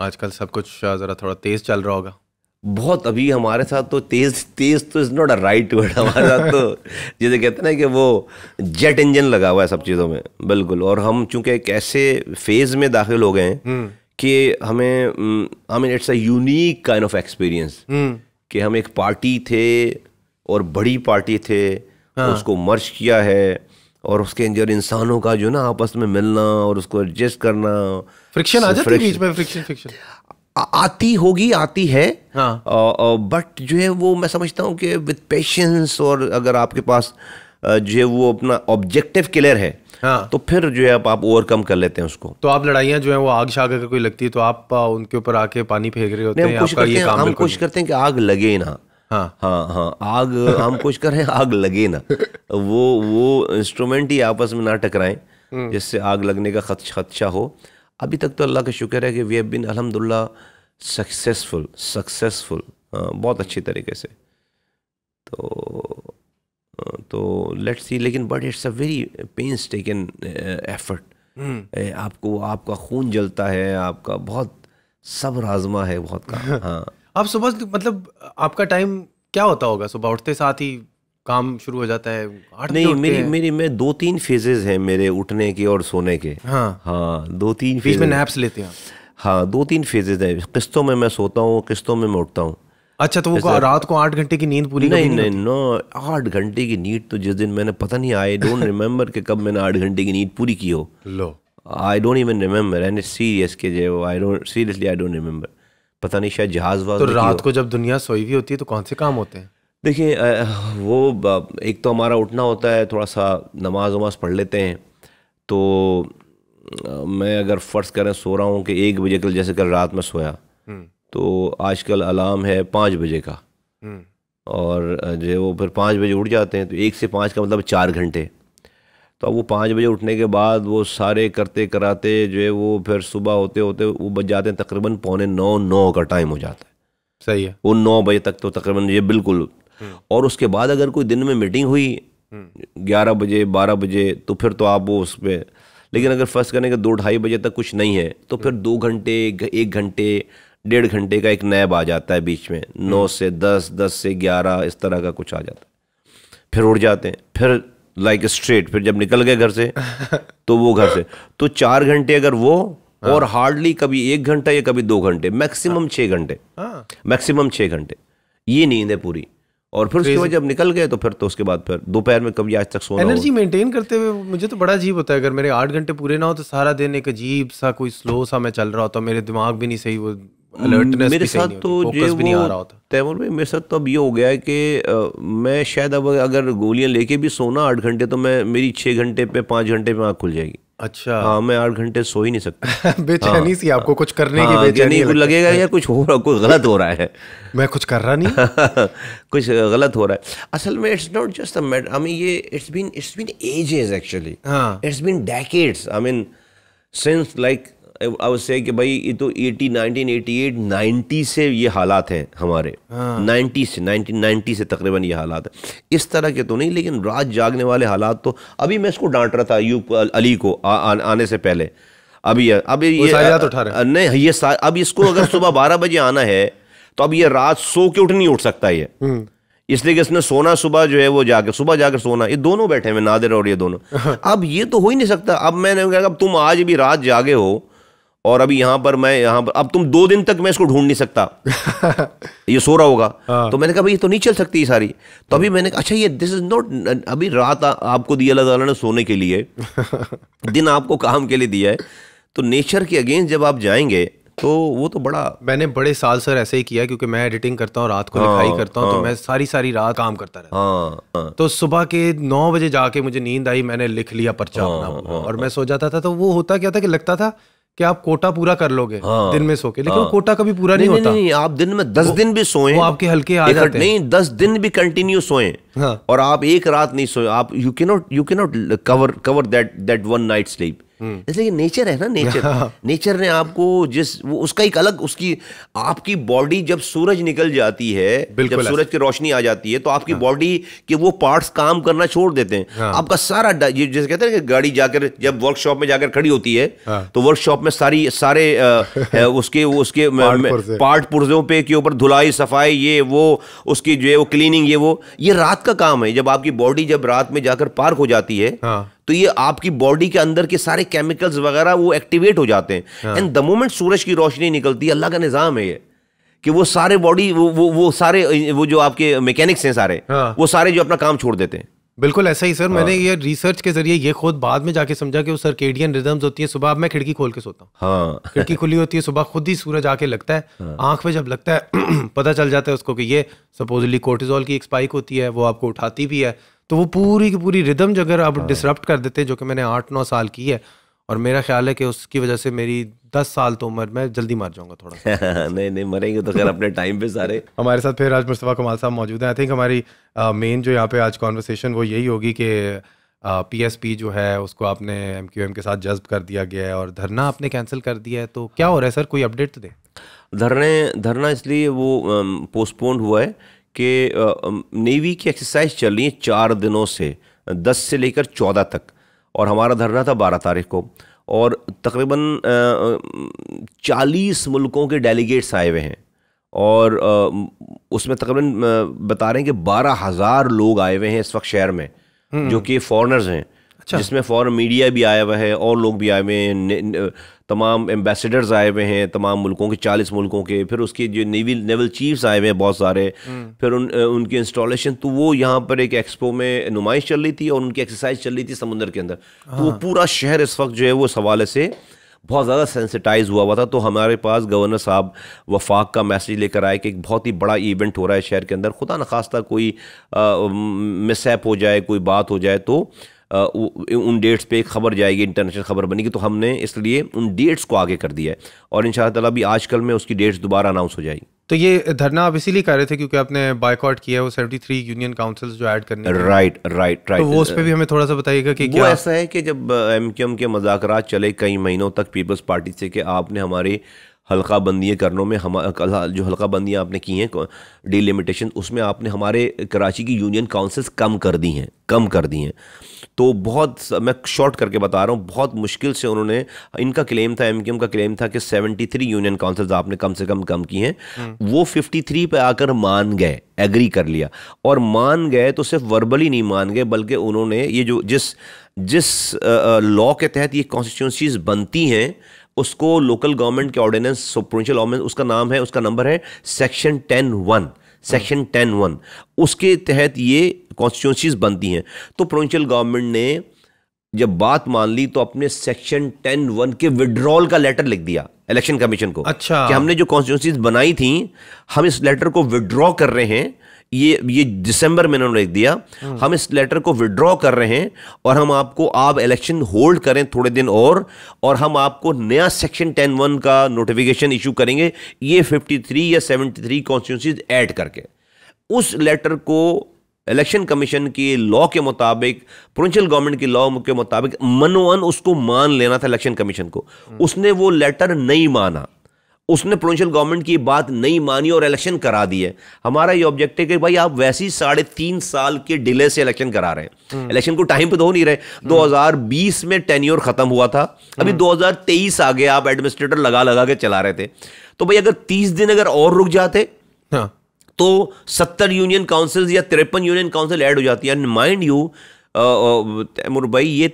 आजकल सब कुछ ज़रा थोड़ा तेज़ चल रहा होगा बहुत अभी हमारे साथ तो तेज़ तेज़ तो is not a right word हमारे साथ तो जैसे कहते हैं ना कि वो जेट इंजन लगा हुआ है सब चीज़ों में बिल्कुल और हम चूंकि एक ऐसे फेज़ में दाखिल हो गए हैं हम्म। कि हमें I mean it's a unique kind of experience कि हम एक पार्टी थे और बड़ी पार्टी थे हाँ। उसको मर्ज किया है और उसके अंदर इंसानों का जो ना आपस में मिलना और उसको एडजस्ट करना फ्रिक्शन आ जाती है बीच में फ्रिक्शन फ्रिक्शन आती होगी आती है हाँ। बट जो है वो मैं समझता हूँ कि विद पेशेंस और अगर आपके पास जो है वो अपना ऑब्जेक्टिव क्लियर है हाँ। तो फिर जो है आप, आप ओवरकम कर लेते हैं उसको तो आप लड़ाइयाँ जो है वो आग शाग अगर कोई लगती है तो आप उनके ऊपर आके पानी फेंक रहे होते हैं हम कोशिश करते हैं कि आग लगे ना हाँ हाँ हाँ आग हम कोशिश कर रहे हैं आग लगे ना वो वो इंस्ट्रूमेंट ही आपस में ना टकराएं हम्म। जिससे आग लगने का खदशा हो अभी तक तो अल्लाह का शुक्र है कि वी हैव बिन अलहमदिल्ला सक्सेसफुल सक्सेसफुल बहुत अच्छी तरीके से तो तो लेट्स सी लेकिन but it's a very pains taken effort आपको आपका खून जलता है आपका बहुत सब्र आजमा है बहुत का हाँ आप सुबह मतलब आपका टाइम क्या होता होगा सुबह उठते साथ ही काम शुरू हो जाता है नहीं मेरी है। मेरी मैं दो तीन फेजेज हैं मेरे उठने के और सोने के हाँ हाँ दो तीन फेज में नैप्स लेते हैं हाँ दो तीन फेजेज हैं किस्तों में मैं सोता हूँ किस्तों में मैं उठता हूँ अच्छा तो वो रात को आठ घंटे की नींद पूरी नहीं नहीं नो आठ घंटे की नींद तो जिस दिन मैंने पता नहीं आई डोंट रिमेम्बर कि कब मैंने आठ घंटे की नींद पूरी की हो लो I don't even remember and serious के जो I don't seriously I don't remember पता नहीं शायद जहाज वहाज तो रात को जब दुनिया सोई हुई होती है तो कौन से काम होते हैं देखिए वो एक तो हमारा उठना होता है थोड़ा सा नमाज वमाज पढ़ लेते हैं तो मैं अगर फ़र्ज़ करें सो रहा हूँ कि एक बजे कल जैसे कल रात में सोया हम्म। तो आजकल अलार्म है पाँच बजे का हम्म। और जो वो फिर पाँच बजे उठ जाते हैं तो एक से पाँच का मतलब चार घंटे तो अब वो पाँच बजे उठने के बाद वो सारे करते कराते जो है वो फिर सुबह होते होते वो बज जाते हैं तकरीबन पौने नौ नौ का टाइम हो जाता है सही है वो नौ बजे तक तो तकरीबन ये बिल्कुल हम्म। और उसके बाद अगर कोई दिन में मीटिंग हुई हम्म। ग्यारह बजे बारह बजे तो फिर तो आप वो उस पर लेकिन अगर फर्स्ट करने के दो ढाई बजे तक कुछ नहीं है तो फिर हम्म। दो घंटे एक घंटे डेढ़ घंटे का एक नैब आ जाता है बीच में नौ से दस दस से ग्यारह इस तरह का कुछ आ जाता है फिर उड़ जाते हैं फिर लाइक स्ट्रेट फिर जब निकल गए घर से तो वो घर से तो चार घंटे अगर वो हाँ। और हार्डली कभी एक घंटा या कभी दो घंटे मैक्सिमम हाँ। छः घंटे हाँ। मैक्सिमम छः घंटे ये नींद है पूरी और फिर उसके बाद जब निकल गए तो फिर तो उसके बाद फिर दोपहर में कभी आज तक सोना एनर्जी मेंटेन करते हुए मुझे तो बड़ा अजीब होता है अगर मेरे आठ घंटे पूरे ना हो तो सारा दिन एक अजीब सा कोई स्लो सा मैं चल रहा होता मेरे दिमाग भी नहीं सही वो अलर्टनेस मेरे साथ तो जो भी नहीं आ रहा होता तैमूर भाई मेरे साथ तो अब ये हो गया है कि मैं शायद अब अगर गोलियां लेके भी सोना आठ घंटे तो मैं मेरी छः घंटे पे पाँच घंटे पे आँख खुल जाएगी अच्छा हाँ मैं आठ घंटे सो ही नहीं सकता बेचैनी हाँ, सी आपको कुछ करने हाँ, की बेचैनी कुछ लगेगा या कुछ हो रहा कुछ गलत हो रहा है मैं कुछ कर रहा नहीं कुछ गलत हो रहा है असल में it's not just a matter I mean ये it's been it's been ages actually it's been decades I mean since like I was saying कि भाई ये तो 80 1988 90 से ये हालात हैं हमारे हाँ। 90 से 1990 से तकरीबन ये हालात हैं इस तरह के तो नहीं लेकिन रात जागने वाले हालात तो अभी मैं इसको डांट रहा था यू अली को आ, आ, आने से पहले अभी अभी ये उठा रहे नहीं ये अब इसको अगर सुबह बारह बजे आना है तो अब ये रात सो के उठ नहीं उठ सकता ये हम्म। इसलिए कि इसने सोना सुबह जो है वो जाकर सुबह जाकर सोना ये दोनों बैठे हुए नादिर और ये दोनों हाँ। अब ये तो हो ही नहीं सकता अब मैंने कहा अब तुम आज भी रात जागे हो और अभी यहाँ पर मैं यहाँ पर अब तुम दो दिन तक मैं इसको ढूंढ नहीं सकता ये सो रहा होगा हाँ। तो मैंने कहा भाई ये तो नहीं चल सकती ये सारी तो अभी मैंने अच्छा ये दिस इज नॉट अभी रात आपको दी अल्लाह ताला ने सोने के लिए दिन आपको काम के लिए दिया है तो नेचर के अगेंस्ट जब आप जाएंगे तो वो तो बड़ा मैंने बड़े साल सर ऐसे ही किया क्योंकि मैं एडिटिंग करता हूँ रात को हाँ, लिखाई करता हूँ तो हाँ, तो मैं सारी सारी रात काम करता रहा हाँ, हाँ, तो सुबह के नौ बजे जाके मुझे नींद आई मैंने लिख लिया पर्चा हाँ, हाँ, और हाँ। मैं सो जाता था तो वो होता क्या था कि लगता था कि आप कोटा पूरा कर लोगे हाँ, दिन में सो के लेकिन हाँ, कोटा कभी पूरा नहीं, नहीं होता नहीं, नहीं आप दिन में दस वो, दिन भी सोए आपके हल्के आ जाते हैं नहीं दस दिन भी कंटिन्यू सोए हाँ, और आप एक रात नहीं सोए आप you can not you can not cover cover that that one night sleep जैसे हम्म। कि नेचर है ना नेचर नेचर हाँ। ने आपको जिस वो उसका एक अलग उसकी आपकी बॉडी जब सूरज निकल जाती है जब सूरज की रोशनी आ जाती है तो आपकी हाँ। बॉडी के वो पार्ट्स काम करना छोड़ देते हैं हाँ। आपका सारा जैसे कहते हैं कि गाड़ी जाकर जब वर्कशॉप में जाकर खड़ी होती है हाँ। तो वर्कशॉप में सारी सारे आ, उसके उसके पार्ट पुर्जों पे के ऊपर धुलाई सफाई ये वो उसकी जो है वो क्लीनिंग ये वो ये रात का काम है जब आपकी बॉडी जब रात में जाकर पार्क हो जाती है हाँ। तो ये आपकी बॉडी के अंदर के सारे केमिकल्स वगैरह वो एक्टिवेट हो जाते हैं एंड द मोमेंट सूरज की रोशनी निकलती है अल्लाह का निज़ाम है ये कि वो सारे बॉडी वो वो वो सारे वो जो आपके मैकेनिक्स हैं सारे हाँ। वो सारे जो अपना काम छोड़ देते हैं बिल्कुल ऐसा ही सर हाँ। मैंने ये रिसर्च के जरिए ये खुद बाद में जाके समझा कि वो सर्केडियन रिदम्स होती है सुबह मैं खिड़की खोल के सोता हूँ हाँ। खिड़की खुली होती है सुबह खुद ही सूरज आके लगता है हाँ। आंख में जब लगता है पता चल जाता है उसको कि ये सपोजली कोर्टिजोल की एक स्पाइक होती है वो आपको उठाती भी है तो वो पूरी की पूरी रिदम जो अगर आप डिसरप्ट हाँ। कर देते जो कि मैंने आठ नौ साल की है और मेरा ख्याल है कि उसकी वजह से मेरी दस साल तो उम्र में जल्दी मर जाऊंगा थोड़ा नहीं नहीं मरेंगे तो खैर अपने टाइम पे सारे हमारे साथ फिर आज मुस्तफ़ा कमाल साहब मौजूद हैं आई थिंक हमारी मेन जो यहाँ पे आज कॉन्वर्सेशन वो यही होगी कि पी एस पी जो है उसको आपने एम क्यू एम के साथ जज्ब कर दिया गया है और धरना आपने कैंसिल कर दिया है तो क्या हो रहा है सर कोई अपडेट तो दें धरने धरना इसलिए वो पोस्टपोन्ड हुआ है कि नेवी की एक्सरसाइज चल रही है चार दिनों से दस से लेकर चौदह तक और हमारा धरना था बारह तारीख को और तकरीबन चालीस मुल्कों के डेलीगेट्स आए हुए हैं और उसमें तकरीबन बता रहे हैं कि बारह हज़ार लोग आए हुए हैं इस वक्त शहर में हम्म। जो कि फॉरनर्स हैं अच्छा जिसमें फॉरन मीडिया भी आया हुआ है और लोग भी आए हुए हैं तमाम एम्बेसडर्स आए हुए हैं तमाम मुल्कों के चालीस मुल्कों के फिर उसके जो नेवी नेवल चीफ्स आए हुए हैं बहुत सारे हम्म। फिर उन उनकी इंस्टॉलेशन तो वो यहाँ पर एक एक्सपो में नुमाइश चल रही थी और उनकी एक्सरसाइज चल रही थी समुंदर के अंदर तो वो हाँ। पूरा शहर इस वक्त जो है वो इस हवाले से बहुत ज़्यादा सेंसिटाइज हुआ हुआ था तो हमारे पास गवर्नर साहब वफाक का मैसेज लेकर आए कि एक बहुत ही बड़ा इवेंट हो रहा है शहर के अंदर खुदा नखास्ता कोई मिसहैप हो जाए कोई बात हो जाए तो उन डेट्स पे एक खबर जाएगी इंटरनेशनल खबर बनेगी तो हमने इसलिए उन डेट्स को आगे कर दिया है और इन शाला भी आजकल में उसकी डेट्स दोबारा अनाउंस हो जाएगी तो ये धरना आप इसीलिए कर रहे थे क्योंकि आपने बाइकआउट किया है वो 73 यूनियन काउंसिल्स जो ऐड करने राइट राइट राइट तो वो उस पर भी हमें थोड़ा सा बताइएगा कि क्या ऐसा है कि जब एम के मजाक चले कई महीनों तक पीपल्स पार्टी से कि आपने हमारे हल्का बंदियाँ करनों में हम जो हल्का बंदियाँ आपने की हैं डिलिमिटेशन उसमें आपने हमारे कराची की यूनियन काउंसिल्स कम कर दी हैं कम कर दी हैं तो बहुत मैं शॉर्ट करके बता रहा हूँ बहुत मुश्किल से उन्होंने इनका क्लेम था एम का क्लेम था कि 73 यूनियन काउंसिल्स आपने कम से कम कम की हैं हम्म। वो 53 पे आकर मान गए एग्री कर लिया और मान गए तो सिर्फ वर्बली नहीं मान गए बल्कि उन्होंने ये जो जिस जिस लॉ के तहत ये कॉन्स्टिट्यूंसीज बनती हैं उसको लोकल गवर्नमेंट के ऑर्डिनेंस प्रोविंशियल उसका नाम है उसका नंबर है section ten one section ten one उसके तहत ये कॉन्स्टिट्यूंसीज बनती हैं तो प्रोविंशियल गवर्नमेंट ने जब बात मान ली तो अपने सेक्शन टेन वन के विड्रॉल का लेटर लिख दिया इलेक्शन कमीशन को अच्छा कि हमने जो कॉन्स्टिट्यूंसीज बनाई थी हम इस लेटर को विड्रॉ कर रहे हैं ये ये दिसंबर में इन्होंने लिख दिया हाँ। हम इस लेटर को विड्रॉ कर रहे हैं और हम आपको आप इलेक्शन होल्ड करें थोड़े दिन और और हम आपको नया सेक्शन टेन वन का नोटिफिकेशन इशू करेंगे ये फिफ्टी थ्री या सेवेंटी थ्री कॉन्स्टिट्यूंसीज ऐड करके उस लेटर को इलेक्शन कमीशन की लॉ के मुताबिक प्रोविंशियल गवर्नमेंट की लॉ के मुताबिक मनोअन उसको मान लेना था इलेक्शन कमीशन को हाँ। उसने वो लेटर नहीं माना उसने प्रोविंशियल गवर्नमेंट की बात नहीं मानी और इलेक्शन करा दिए हमारा ये ऑब्जेक्ट है कि भाई आप वैसे ही साढ़े तीन साल के डिले से इलेक्शन करा रहे हैं इलेक्शन हम्म। को टाइम पे तो हो नहीं रहे 2020 हम्म। में टेन्योर खत्म हुआ था अभी 2023 आ गया आप एडमिनिस्ट्रेटर लगा लगा के चला रहे थे तो भाई अगर तीस दिन अगर और रुक जाते हाँ। तो सत्तर यूनियन काउंसिल या तिरपन यूनियन काउंसिल एड हो जाती है माइंड यू तैमूर भाई ये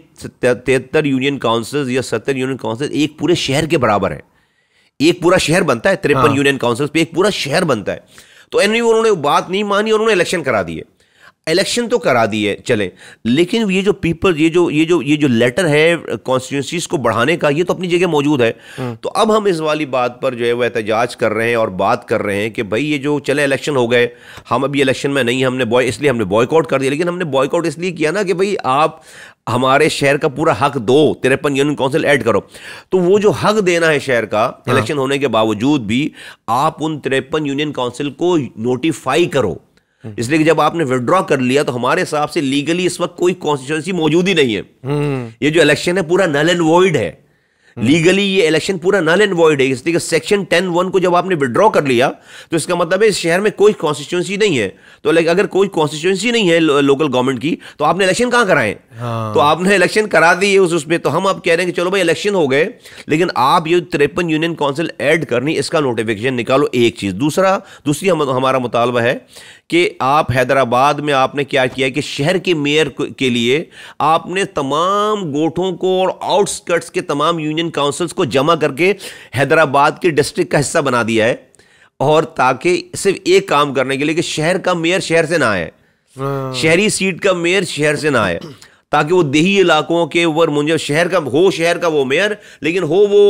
तिहत्तर यूनियन काउंसिल या सत्तर यूनियन काउंसिल एक पूरे शहर के बराबर है एक पूरा शहर बनता है तिरपन हाँ। यूनियन काउंसिल पे एक पूरा शहर बनता है तो एनवी उन्होंने बात नहीं मानी और उन्होंने इलेक्शन करा दिए इलेक्शन तो करा दिए चले लेकिन ये जो पीपल ये जो ये जो ये जो लेटर है कॉन्स्टिट्यूंसीज को बढ़ाने का ये तो अपनी जगह मौजूद है हाँ। तो अब हम इस वाली बात पर जो है वो एहतजाज कर रहे हैं और बात कर रहे हैं कि भाई ये जो चले इलेक्शन हो गए हम अभी इलेक्शन में नहीं हमने बॉय इसलिए हमने बॉयकआउट कर दिया लेकिन हमने बॉयकआउट इसलिए किया ना कि भाई आप हमारे शहर का पूरा हक दो तिरपन यूनियन काउंसिल ऐड करो तो वो जो हक देना है शहर का इलेक्शन हाँ। होने के बावजूद भी आप उन तिरपन यूनियन काउंसिल को नोटिफाई करो हम्म। इसलिए कि जब आपने विदड्रॉ कर लिया तो हमारे हिसाब से लीगली इस वक्त कोई कॉन्स्टिट्यूंसी मौजूद ही नहीं है हम्म। ये जो इलेक्शन है पूरा नल एंड वॉइड है लीगली हम्म। ये इलेक्शन पूरा नल एंड वॉइड है इसलिए सेक्शन टेन वन को जब आपने विड्रॉ कर लिया तो इसका मतलब है इस शहर में कोई कॉन्स्टिट्यूंसी नहीं है तो लाइक अगर कोई कॉन्स्टिट्यूंसी नहीं है लो, लोकल गवर्नमेंट की तो आपने इलेक्शन कहाँ कराए हाँ। तो आपने इलेक्शन करा दिए उस उसमें तो हम आप कह रहे हैं कि चलो भाई इलेक्शन हो गए लेकिन आप ये तिरपन यूनियन काउंसिल ऐड करनी इसका नोटिफिकेशन निकालो एक चीज़ दूसरा दूसरी हम, हमारा मुतालबा है कि आप हैदराबाद में आपने क्या किया कि शहर के मेयर के लिए आपने तमाम गोठों को और आउटस्कर्ट्स के तमाम यूनियन काउंसिल्स को जमा करके हैदराबाद के डिस्ट्रिक्ट का हिस्सा बना दिया है और ताकि सिर्फ एक काम करने के लिए कि शहर का मेयर शहर से ना आए हाँ। शहरी सीट का मेयर शहर से ना आए ताकि वो देही इलाकों के ऊपर मुंजब शहर का हो शहर का वो मेयर लेकिन हो वो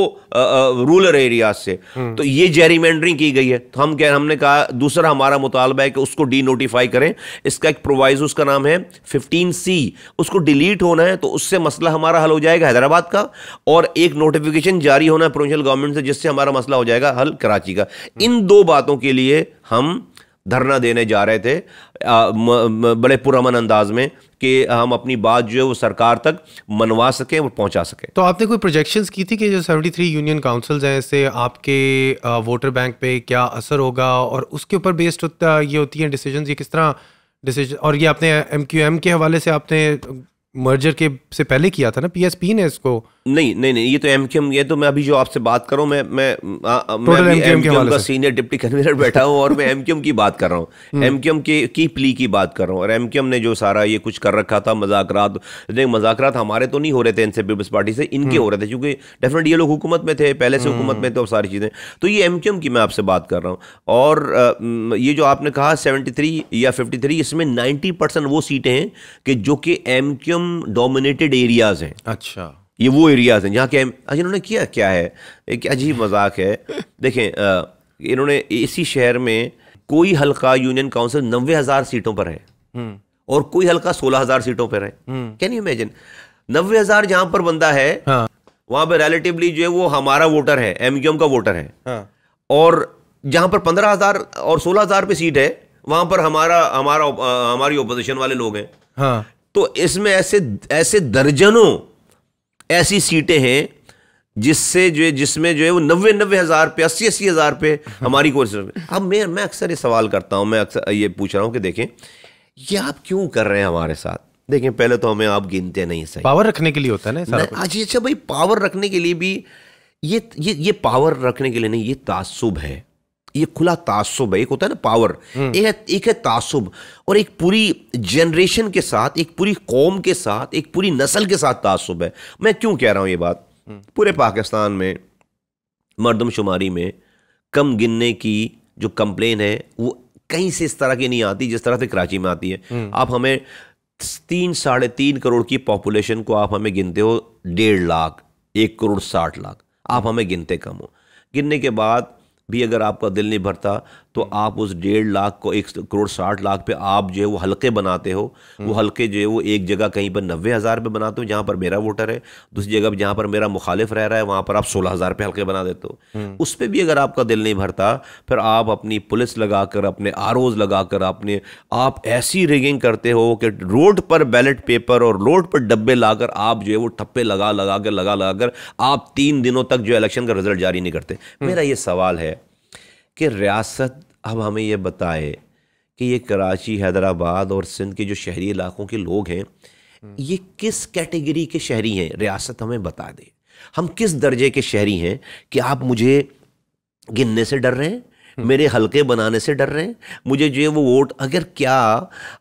रूरल एरियाज से हम्म। तो ये जेरीमेंडरिंग की गई है तो हम कह हमने कहा दूसरा हमारा मुतालबा है कि उसको डी नोटिफाई करें इसका एक प्रोवाइज उसका नाम है फिफ्टीन सी उसको डिलीट होना है तो उससे मसला हमारा हल हो जाएगा हैदराबाद का और एक नोटिफिकेशन जारी होना है प्रोविंशियल गवर्नमेंट से जिससे हमारा मसला हो जाएगा हल कराची का इन दो बातों के लिए हम धरना देने जा रहे थे आ, म, म, बड़े पुरमन अंदाज में कि हम अपनी बात जो है वो सरकार तक मनवा सकें और पहुंचा सकें तो आपने कोई प्रोजेक्शंस की थी कि जो 73 यूनियन काउंसिल्स हैं इससे आपके वोटर बैंक पे क्या असर होगा और उसके ऊपर बेस्ड होता ये होती हैं डिसीजन ये किस तरह डिसीजन और ये आपने एम के हवाले से आपने मर्जर के से पहले किया था ना पीएसपी ने इसको नहीं नहीं नहीं ये तो एम ये तो मैं अभी जो आपसे बात कर रहा हूँ मैं मैं, मैं अभी एम क्यूम का सीनियर डिप्टी कन्वीनर बैठा हूँ और मैं एम की बात कर रहा हूँ एम हम्म। के की प्ली की बात कर रहा हूँ और एम ने जो सारा ये कुछ कर रखा था मजाकरात नहीं मजाकरात हमारे तो नहीं हो रहे थे इनसे पीपल्स पार्टी से इनके हम्म। हो रहे थे क्योंकि डेफिनेट ये लोग हुकूमत में थे पहले से हुकूमत में हम्म। थे और सारी चीज़ें तो ये एम की मैं आपसे बात कर रहा हूँ और ये जो आपने कहा सेवेंटी या फिफ्टी इसमें नाइन्टी वो सीटें हैं कि जो कि एम मुस्लिम डोमिनेटेड एरियाज हैं अच्छा ये वो एरियाज हैं जहाँ के आज अच्छा, इन्होंने किया क्या है एक अजीब मजाक है देखें इन्होंने इसी शहर में कोई हल्का यूनियन काउंसिल नब्बे हज़ार सीटों पर है हम्म। और कोई हल्का सोलह हज़ार सीटों पर है कैन यू इमेजिन नब्बे हज़ार जहां पर बंदा है हाँ। वहां पर रिलेटिवली जो है वो हमारा वोटर है एम का वोटर है हाँ। और जहां पर पंद्रह हज़ार और सोलह हज़ार पे सीट है वहां पर हमारा हमारा हमारी ओपोजिशन वाले लोग हैं हाँ। तो इसमें ऐसे ऐसे दर्जनों ऐसी सीटें हैं जिससे जो है जिसमें जो है वो नब्बे नब्बे हज़ार पे अस्सी अस्सी हज़ार रुपये हमारी कोर्स में अब मैं मैं अक्सर ये सवाल करता हूँ मैं अक्सर ये पूछ रहा हूँ कि देखें ये आप क्यों कर रहे हैं हमारे साथ देखें पहले तो हमें आप गिनते नहीं सही पावर रखने के लिए होता है ना आज अच्छा भाई पावर रखने के लिए भी ये ये ये पावर रखने के लिए नहीं ये तासुब है ये खुला तासुब है एक होता है ना पावर हम्म। एक है एक है तासुब और एक पूरी जनरेशन के साथ एक पूरी कौम के साथ एक पूरी नस्ल के साथ तासुब है मैं क्यों कह रहा हूं ये बात हम्म। पूरे पाकिस्तान में मरदमशुमारी में कम गिनने की जो कंप्लेन है वो कहीं से इस तरह की नहीं आती जिस तरह से कराची में आती है हम्म। आप हमें तीन साढ़े तीन करोड़ की पॉपुलेशन को आप हमें गिनते हो डेढ़ लाख एक करोड़ साठ लाख आप हमें गिनते कम हो गिनने के बाद भी अगर आपका दिल नहीं भरता तो आप उस डेढ़ लाख को एक करोड़ साठ लाख पे आप जो है वो हल्के बनाते हो वो हम्म। हल्के जो है वो एक जगह कहीं पर नब्बे हज़ार पे बनाते हो जहाँ पर मेरा वोटर है दूसरी जगह पर जहाँ पर मेरा मुखालिफ रह रहा है वहाँ पर आप सोलह हज़ार पे हल्के बना देते हो हम्म। उस पर भी अगर आपका दिल नहीं भरता फिर आप अपनी पुलिस लगा कर अपने आर ओज लगा कर अपने आप ऐसी रिगिंग करते हो कि रोड पर बैलेट पेपर और रोड पर डब्बे ला कर आप जो है वो ठप्पे लगा लगा कर लगा लगा कर आप तीन दिनों तक जो इलेक्शन का रिजल्ट जारी नहीं करते हम्म। मेरा ये सवाल है कि रियासत अब हमें यह बताए कि ये कराची हैदराबाद और सिंध के जो शहरी इलाकों के लोग हैं ये किस कैटेगरी के शहरी हैं रियासत हमें बता दे हम किस दर्जे के शहरी हैं कि आप मुझे गिनने से डर रहे हैं हम्म। मेरे हल्के बनाने से डर रहे हैं मुझे जो है वो वोट अगर क्या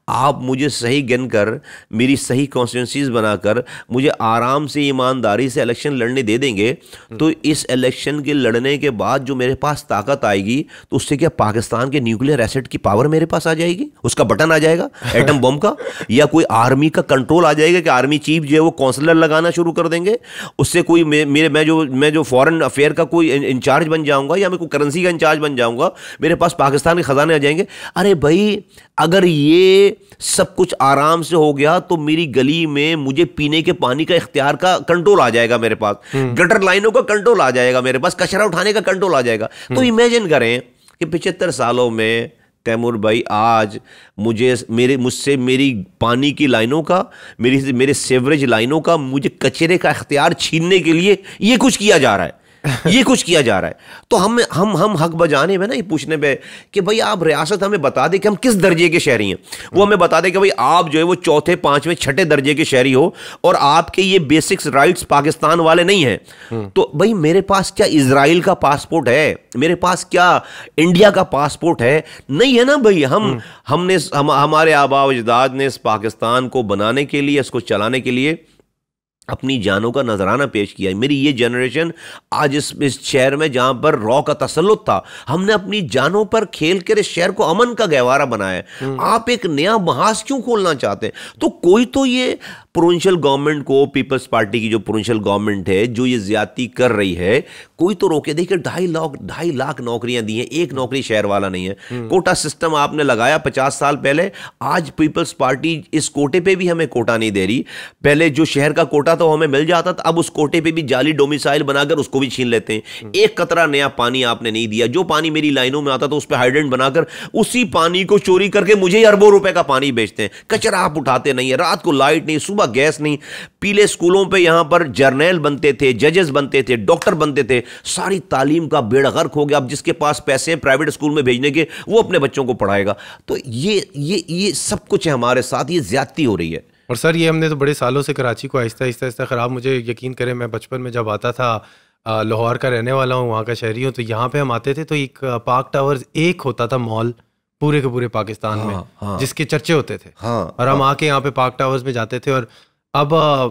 आप मुझे सही गिन कर मेरी सही कॉन्स्टिट्यूंसीज बनाकर मुझे आराम से ईमानदारी से इलेक्शन लड़ने दे देंगे हम्म। तो इस इलेक्शन के लड़ने के बाद जो मेरे पास ताकत आएगी तो उससे क्या पाकिस्तान के न्यूक्लियर एसेट की पावर मेरे पास आ जाएगी उसका बटन आ जाएगा एटम बम का या कोई आर्मी का कंट्रोल आ जाएगा कि आर्मी चीफ जो है वो काउंसलर लगाना शुरू कर देंगे उससे कोई मेरे मैं जो मैं जो फॉरेन अफेयर का कोई इंचार्ज बन जाऊंगा या मैं कोई करेंसी का इंचार्ज बन जाऊंगा होगा मेरे पास पाकिस्तान के ख़जाने आ जाएंगे अरे भाई अगर ये सब कुछ आराम से हो गया तो मेरी गली में मुझे पीने के पानी का इख्तियार का कंट्रोल आ जाएगा मेरे पास गटर हम्म। लाइनों का कंट्रोल आ जाएगा मेरे पास कचरा उठाने का कंट्रोल आ जाएगा तो इमेजिन हम्म। करें कि पिछहत्तर सालों में तैमूर भाई आज मुझे मेरे मुझसे मेरी पानी की लाइनों का मेरी मेरे सेवरेज लाइनों का मुझे कचरे का अख्तियार छीनने के लिए ये कुछ किया जा रहा है ये कुछ किया जा रहा है तो हम हम हम हक बजाने में ना ये पूछने पे कि भाई आप रियासत हमें बता दे कि हम किस दर्जे के शहरी हैं वो हमें बता दे कि भाई आप जो है वो चौथे पांचवें छठे दर्जे के शहरी हो और आपके ये बेसिक्स राइट्स पाकिस्तान वाले नहीं हैं तो भाई मेरे पास क्या इसराइल का पासपोर्ट है मेरे पास क्या इंडिया का पासपोर्ट है नहीं है ना भाई हम हमने हम, हमारे आबा ने इस पाकिस्तान को बनाने के लिए इसको चलाने के लिए अपनी जानों का नजराना पेश किया है मेरी ये जनरेशन आज इस इस शहर में जहां पर रॉ का तसलुत था हमने अपनी जानों पर खेल कर इस शहर को अमन का गहवारा बनाया हम्म। आप एक नया महाज क्यों खोलना चाहते हैं तो कोई तो ये प्रोविंशियल गवर्नमेंट को पीपल्स पार्टी की जो प्रोविंशियल गवर्नमेंट है जो ये ज्यादती कर रही है कोई तो रोके देखिए ढाई लाख ढाई लाख नौकरियां दी हैं एक नौकरी शहर वाला नहीं है हम्म। कोटा सिस्टम आपने लगाया पचास साल पहले आज पीपल्स पार्टी इस कोटे पे भी हमें कोटा नहीं दे रही पहले जो शहर का कोटा था तो हमें मिल जाता था तो अब उस कोटे पे भी जाली डोमिसाइल बनाकर उसको भी छीन लेते हैं एक कतरा नया पानी आपने नहीं दिया जो पानी मेरी लाइनों में आता था उस पर हाइड्रेंट बनाकर उसी पानी को चोरी करके मुझे अरबों रुपए का पानी बेचते हैं कचरा आप उठाते नहीं है रात को लाइट नहीं सुबह गैस नहीं पीले स्कूलों पर यहां पर जर्नैल बनते थे जजेस बनते थे डॉक्टर बनते थे सारी तालीम का बेड़ा गर्क हो गया अब जिसके पास पैसे हैं प्राइवेट स्कूल में भेजने के वो अपने बच्चों को पढ़ाएगा तो ये ये ये सब कुछ है हमारे साथ ये ज्यादती हो रही है और सर ये हमने तो बड़े सालों से कराची को आहिस्ता आहिस्ता आहिस्ता ख़राब मुझे यकीन करें मैं बचपन में जब आता था लाहौर का रहने वाला हूँ वहाँ का शहरी हूँ तो यहाँ पे हम आते थे तो एक पार्क टावर एक होता था मॉल पूरे के पूरे पाकिस्तान हाँ, में हाँ, जिसके चर्चे होते थे हाँ, और हम हाँ, आके यहाँ पे पार्क टावर्स में जाते थे और अब आ,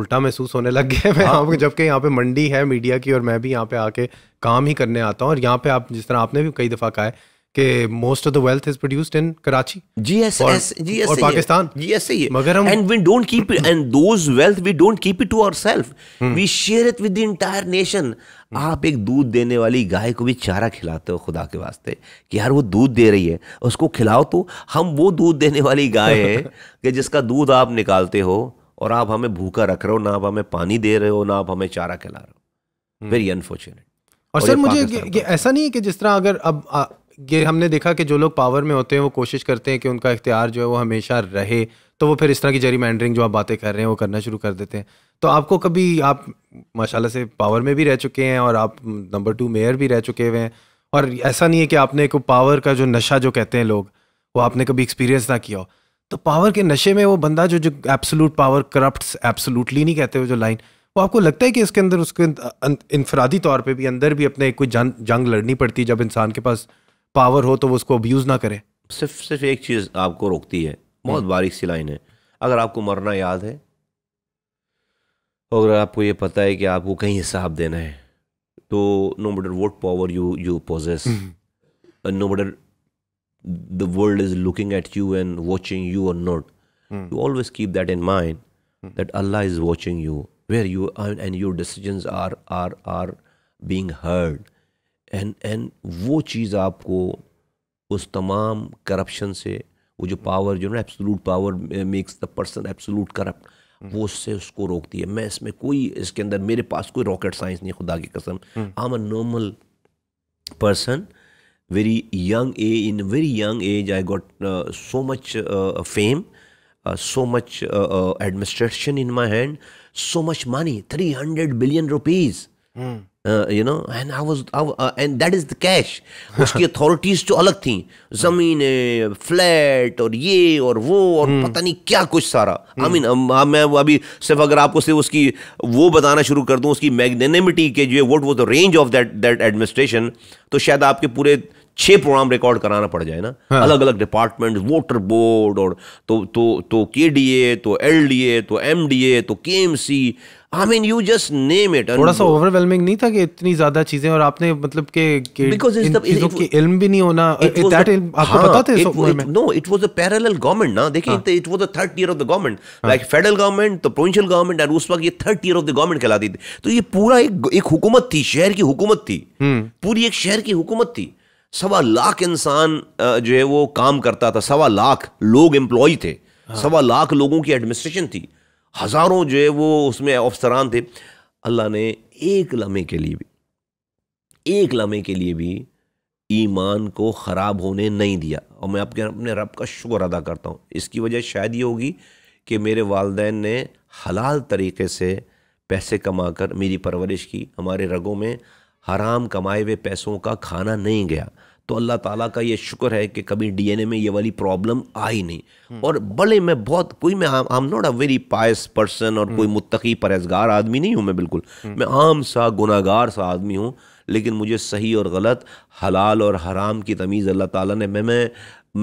उल्टा महसूस होने लग गया मैं हाँ, जबकि यहाँ पे मंडी है मीडिया की और मैं भी यहाँ पे आके काम ही करने आता हूँ और यहाँ पे आप जिस तरह आपने भी कई दफ़ा कहा है कि most of the wealth is produced in Karachi G S S G S और पाकिस्तान जी एस ही मगर हम and we don't keep it and those wealth we don't keep it to our self we share it with the entire nation आप एक दूध देने वाली गाय को भी चारा खिलाते हो खुदा के वास्ते कि यार वो दूध दे रही है उसको खिलाओ तो हम वो दूध देने वाली गाय है कि जिसका दूध आप निकालते हो और आप हमें भूखा रख रहे हो ना आप हमें पानी दे रहे हो ना आप हमें चारा खिला रहे हो वेरी hmm. अनफॉर्चुनेट और, और सर मुझे ये, ये ऐसा नहीं है कि जिस तरह अगर अब ये हमने देखा कि जो लोग पावर में होते हैं वो कोशिश करते हैं कि उनका इख्तियार जो है वो हमेशा रहे तो वो फिर इस तरह की जरी मैंडरिंग जो आप बातें कर रहे हैं वो करना शुरू कर देते हैं तो आपको कभी आप माशाल्लाह से पावर में भी रह चुके हैं और आप नंबर टू मेयर भी रह चुके हुए हैं और ऐसा नहीं है कि आपने को पावर का जो नशा जो कहते हैं लोग वो आपने कभी एक्सपीरियंस ना किया हो तो पावर के नशे में वो बंदा जो जो एब्सोलूट पावर करप्ट एब्सोलूटली नहीं कहते हुए जो लाइन वो आपको लगता है कि इसके अंदर उसके इनफरादी तौर पर भी अंदर भी अपने कोई जंग लड़नी पड़ती है जब इंसान के पास पावर हो तो वो उसको अब्यूज़ ना करे सिर्फ सिर्फ एक चीज़ आपको रोकती है बहुत हम्म। बारीक सी लाइन है अगर आपको मरना याद है अगर आपको ये पता है कि आपको कहीं हिसाब देना है तो no matter what power you you possess no matter the world is looking at you and watching you are not you always keep that in mind that Allah is watching you where you and your decision are are are being heard and and वो चीज़ आपको उस तमाम corruption से वो जो power जो ना absolute power makes the person absolute corrupt वो उससे उसको रोकती है मैं इसमें कोई इसके अंदर मेरे पास कोई रॉकेट साइंस नहीं खुदा की कसम I am a normal person very young a in very young age I got so much fame so much administration in my hand so much money three hundred billion rupees you know and I was and that is the cash उसकी authorities जो अलग थी जमीन flat uh, और ये और वो और hmm. पता नहीं क्या कुछ सारा I mean hmm. um, uh, मैं अभी सिर्फ अगर आपको सिर्फ उसकी वो बताना शुरू कर दूँ उसकी मैगनेमिटी के जो है what was the range of that that administration तो शायद आपके पूरे छह प्रोग्राम रिकॉर्ड कराना पड़ जाए ना हाँ। अलग अलग डिपार्टमेंट वोटर बोर्ड और तो तो तो के डी ए तो एल डी ए तो एम डी ए तो K M C I mean you just name it थोड़ा सा ओवरवेलमिंग नहीं था कि इतनी ज्यादा चीजें और आपने मतलब के, के इल्म भी नहीं होना दैट uh, आपको हाँ, पता था no it was a parallel government ना देखिए it was a third year of the government like federal government तो प्रोविंशियल गवर्नमेंट और उस वक्त ये third year of the government कहलाती थी तो ये पूरा एक एक हुकूमत थी शहर की हुकूमत थी हम्म। पूरी एक शहर की हुकूमत थी सवा लाख इंसान जो है वो काम करता था सवा लाख लोग एम्प्लॉय थे हाँ। सवा लाख लोगों की एडमिनिस्ट्रेशन थी हज़ारों जो है वो उसमें अफसरान थे अल्लाह ने एक लम्हे के लिए भी एक लम्हे के लिए भी ईमान को ख़राब होने नहीं दिया और मैं आपके अपने रब का शुक्र अदा करता हूँ इसकी वजह शायद ये होगी कि मेरे वालदेन ने हलाल तरीके से पैसे कमा कर मेरी परवरिश की हमारे रगों में हराम कमाए हुए पैसों का खाना नहीं गया तो अल्लाह ताला का ये शुक्र है कि कभी डीएनए में ये वाली प्रॉब्लम आई नहीं और बड़े मैं बहुत कोई मैं I not a very pious person और कोई मुतकी परहेजगार आदमी नहीं हूँ मैं बिल्कुल मैं आम सा गुनागार सा आदमी हूँ लेकिन मुझे सही और गलत हलाल और हराम की तमीज़ अल्लाह ताला ने मैं मैं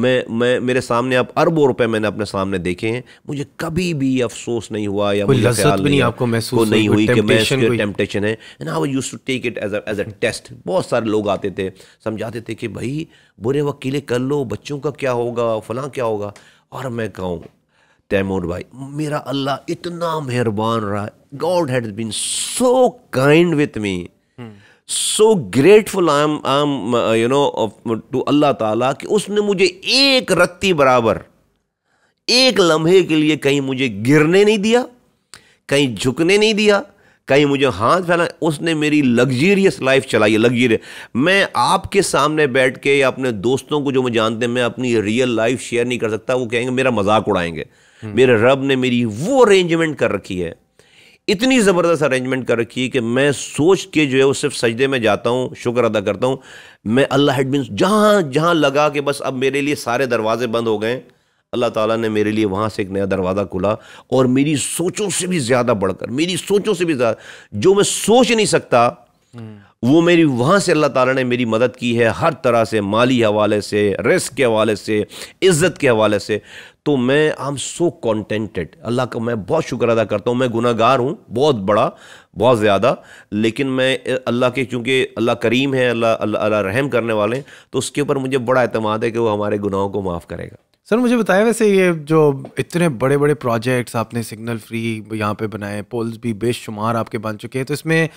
मैं मैं मेरे सामने आप अरबों रुपए मैंने अपने सामने देखे हैं मुझे कभी भी अफसोस नहीं हुआ या मुझे ख्याल नहीं, आपको महसूस नहीं हुई कि मैं इसके टेम्पटेशन है ना वो use to take it as as a test बहुत सारे लोग आते थे समझाते थे कि भाई बुरे वकीले कर लो बच्चों का क्या होगा फलां क्या होगा और मैं कहूँ तैमूर भाई मेरा अल्लाह इतना मेहरबान रहा God had been so kind with me so grateful I am I am you know to Allah ताला कि उसने मुझे एक रत्ती बराबर एक लम्हे के लिए कहीं मुझे गिरने नहीं दिया कहीं झुकने नहीं दिया कहीं मुझे हाथ फैला उसने मेरी लग्जीरियस लाइफ चलाई है लग्जीरियस मैं आपके सामने बैठ के या अपने दोस्तों को जो मैं जानते हैं मैं अपनी रियल लाइफ शेयर नहीं कर सकता वो कहेंगे मेरा मजाक उड़ाएंगे मेरे रब ने मेरी वो अरेंजमेंट कर रखी है इतनी ज़बरदस्त अरेंजमेंट कर रखी है कि मैं सोच के जो है वो सिर्फ सजदे में जाता हूँ शुक्र अदा करता हूँ मैं अल्लाह हेडमिन जहाँ जहाँ लगा कि बस अब मेरे लिए सारे दरवाजे बंद हो गए अल्लाह ताला ने मेरे लिए वहाँ से एक नया दरवाज़ा खुला और मेरी सोचों से भी ज़्यादा बढ़कर मेरी सोचों से भी ज़्यादा जो मैं सोच नहीं सकता वो मेरी वहाँ से अल्लाह ताला ने मेरी मदद की है हर तरह से माली हवाले से रिस्क के हवाले से इज़्ज़त के हवाले से तो मैं आई एम सो कॉन्टेंटेड अल्लाह का मैं बहुत शुक्र अदा करता हूँ मैं गुनागार हूँ बहुत बड़ा बहुत ज़्यादा लेकिन मैं अल्लाह के चूँकि अल्लाह करीम है अल्लाह अल्लाह रहम करने वाले हैं तो उसके ऊपर मुझे बड़ा अतमाद है कि वो हमारे गुनाहों को माफ़ करेगा सर मुझे बताया वैसे ये जो इतने बड़े बड़े प्रोजेक्ट्स आपने सिग्नल फ्री यहाँ पे बनाए पोल्स भी बेशुमार आपके बन चुके हैं तो इसमें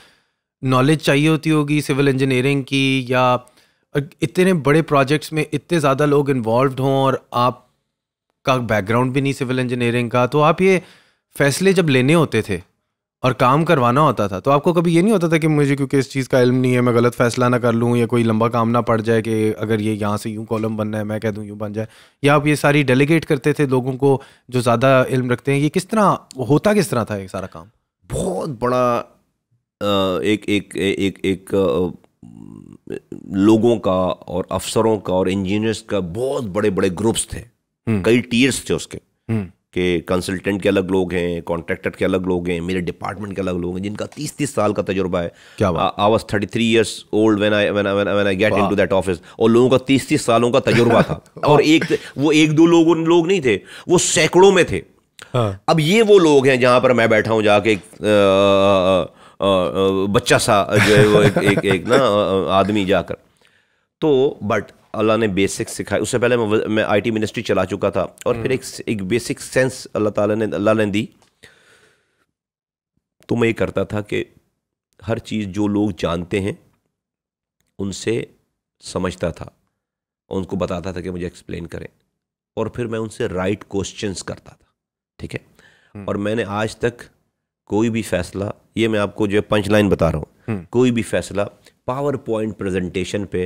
नॉलेज चाहिए होती होगी सिविल इंजीनियरिंग की या इतने बड़े प्रोजेक्ट्स में इतने ज़्यादा लोग इन्वॉल्व हों और आप का बैकग्राउंड भी नहीं सिविल इंजीनियरिंग का तो आप ये फैसले जब लेने होते थे और काम करवाना होता था तो आपको कभी ये नहीं होता था कि मुझे क्योंकि इस चीज़ का इल्म नहीं है मैं गलत फैसला ना कर लूँ या कोई लंबा काम ना पड़ जाए कि अगर ये यहाँ से यूँ कॉलम बनना है मैं कह दूँ यूँ बन जाए या आप ये सारी डेलीगेट करते थे लोगों को जो ज़्यादा इल्म रखते हैं ये किस तरह होता किस तरह था ये सारा काम बहुत बड़ा एक एक एक एक लोगों का और अफसरों का और इंजीनियर्स का बहुत बड़े बड़े ग्रुप्स थे हम्म। कई टीयर्स थे उसके हम्म। कि कंसल्टेंट के अलग लोग हैं कॉन्ट्रैक्टर के अलग लोग हैं मेरे डिपार्टमेंट के अलग लोग हैं जिनका तीस तीस साल का तजुर्बा है क्या I was thirty three years old when I when when I get into that office और लोगों का तीस तीस सालों का तजुर्बा था और एक वो एक दो लोग उन लोग नहीं थे वो सैकड़ों में थे हाँ। अब ये वो लोग हैं जहाँ पर मैं बैठा हूँ जाके बच्चा सा जो है वो एक, एक, एक ना आदमी जाकर तो बट अल्लाह ने बेसिक सिखाया उससे पहले मैं, मैं आईटी मिनिस्ट्री चला चुका था और फिर एक हम्म। एक बेसिक सेंस अल्लाह ताला ने अल्लाह ने दी तो मैं ये करता था कि हर चीज़ जो लोग जानते हैं उनसे समझता था उनको बताता था कि मुझे एक्सप्लेन करें और फिर मैं उनसे राइट क्वेश्चंस करता था ठीक है हम्म। और मैंने आज तक कोई भी फैसला ये मैं आपको जो है पंच लाइन बता रहा हूँ हम्म। कोई भी फैसला पावर पॉइंट प्रेजेंटेशन पे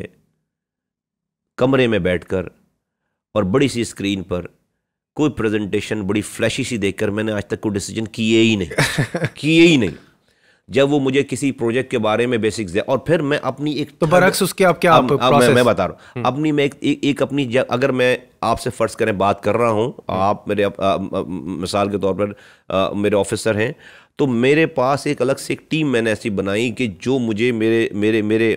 कमरे में बैठकर और बड़ी सी स्क्रीन पर कोई प्रेजेंटेशन बड़ी फ्लैशी सी देखकर मैंने आज तक कोई डिसीजन किए ही नहीं किए ही नहीं जब वो मुझे किसी प्रोजेक्ट के बारे में बेसिक्स दे और फिर मैं अपनी एक तो बरक्स उसके आप क्या आप, आप मैं, मैं बता रहा हूँ हम्म। अपनी मैं एक, एक, एक अपनी अगर मैं आपसे फ़र्ज करें बात कर रहा हूँ हम्म। आप मेरे आ, आ, मिसाल के तौर पर आ, मेरे ऑफिसर हैं तो मेरे पास एक अलग से एक टीम मैंने ऐसी बनाई कि जो मुझे मेरे मेरे मेरे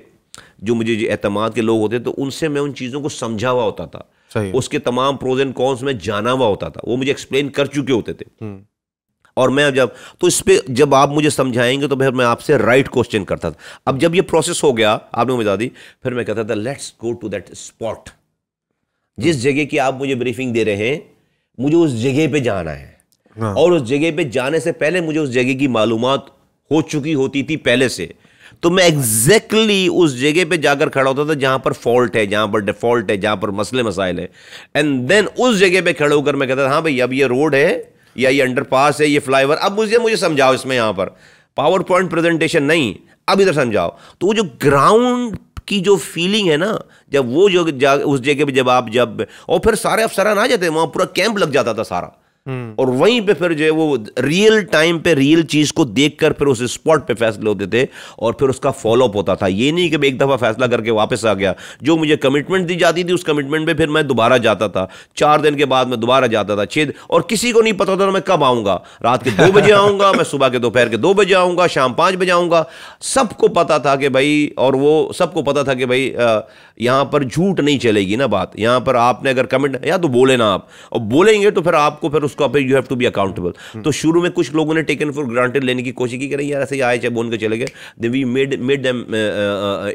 जो मुझे एतमाद के लोग होते तो उनसे मैं उन चीज़ों को समझा हुआ होता था उसके तमाम प्रोज एंड कॉन्स में जाना हुआ होता था वो मुझे एक्सप्लेन कर चुके होते थे हम्म। और मैं जब तो इस पर जब आप मुझे समझाएंगे तो फिर मैं आपसे राइट क्वेश्चन करता था अब जब ये प्रोसेस हो गया आपने मुझे दी फिर मैं कहता था let's go to that spot जिस जगह की आप मुझे ब्रीफिंग दे रहे हैं मुझे उस जगह पे जाना है हाँ। और उस जगह पे जाने से पहले मुझे उस जगह की मालूम हो चुकी होती थी पहले से तो मैं एग्जैक्टली exactly उस जगह पे जाकर खड़ा होता था जहां पर फॉल्ट है जहां पर डिफॉल्ट है जहां पर मसले मसाइल है एंड देन उस जगह पे खड़े होकर मैं कहता था हाँ भाई अब ये रोड है या ये पास है ये फ्लाईओवर अब मुझे मुझे समझाओ इसमें यहाँ पर पावर पॉइंट प्रेजेंटेशन नहीं अब इधर समझाओ तो वो जो ग्राउंड की जो फीलिंग है ना जब वो जो उस जगह पे जब आप जब और फिर सारे अफसरान आ जाते हैं वहाँ पूरा कैंप लग जाता था सारा हम्म। और वहीं पे फिर जो है वो रियल टाइम पे रियल चीज को देखकर फिर उस स्पॉट पे फैसले होते थे और फिर उसका फॉलोअप होता था ये नहीं कि एक दफा फैसला करके वापस आ गया जो मुझे कमिटमेंट दी जाती थी उस कमिटमेंट पे फिर मैं दोबारा जाता था चार दिन के बाद मैं दोबारा जाता था छेद और किसी को नहीं पता था मैं कब आऊंगा रात के दो बजे आऊंगा मैं सुबह के दोपहर के दो बजे आऊंगा शाम पांच बजे आऊंगा सबको पता था कि भाई और वो सबको पता था कि भाई यहाँ पर झूठ नहीं चलेगी ना बात यहाँ पर आपने अगर कमेंट या तो बोले ना आप और बोलेंगे तो फिर आपको फिर उसको फिर you have to be accountable तो शुरू में कुछ लोगों ने टेकन फॉर ग्रांटेड लेने की कोशिश की करें यार ऐसे आए चाहे बोल के चले गए they we made made them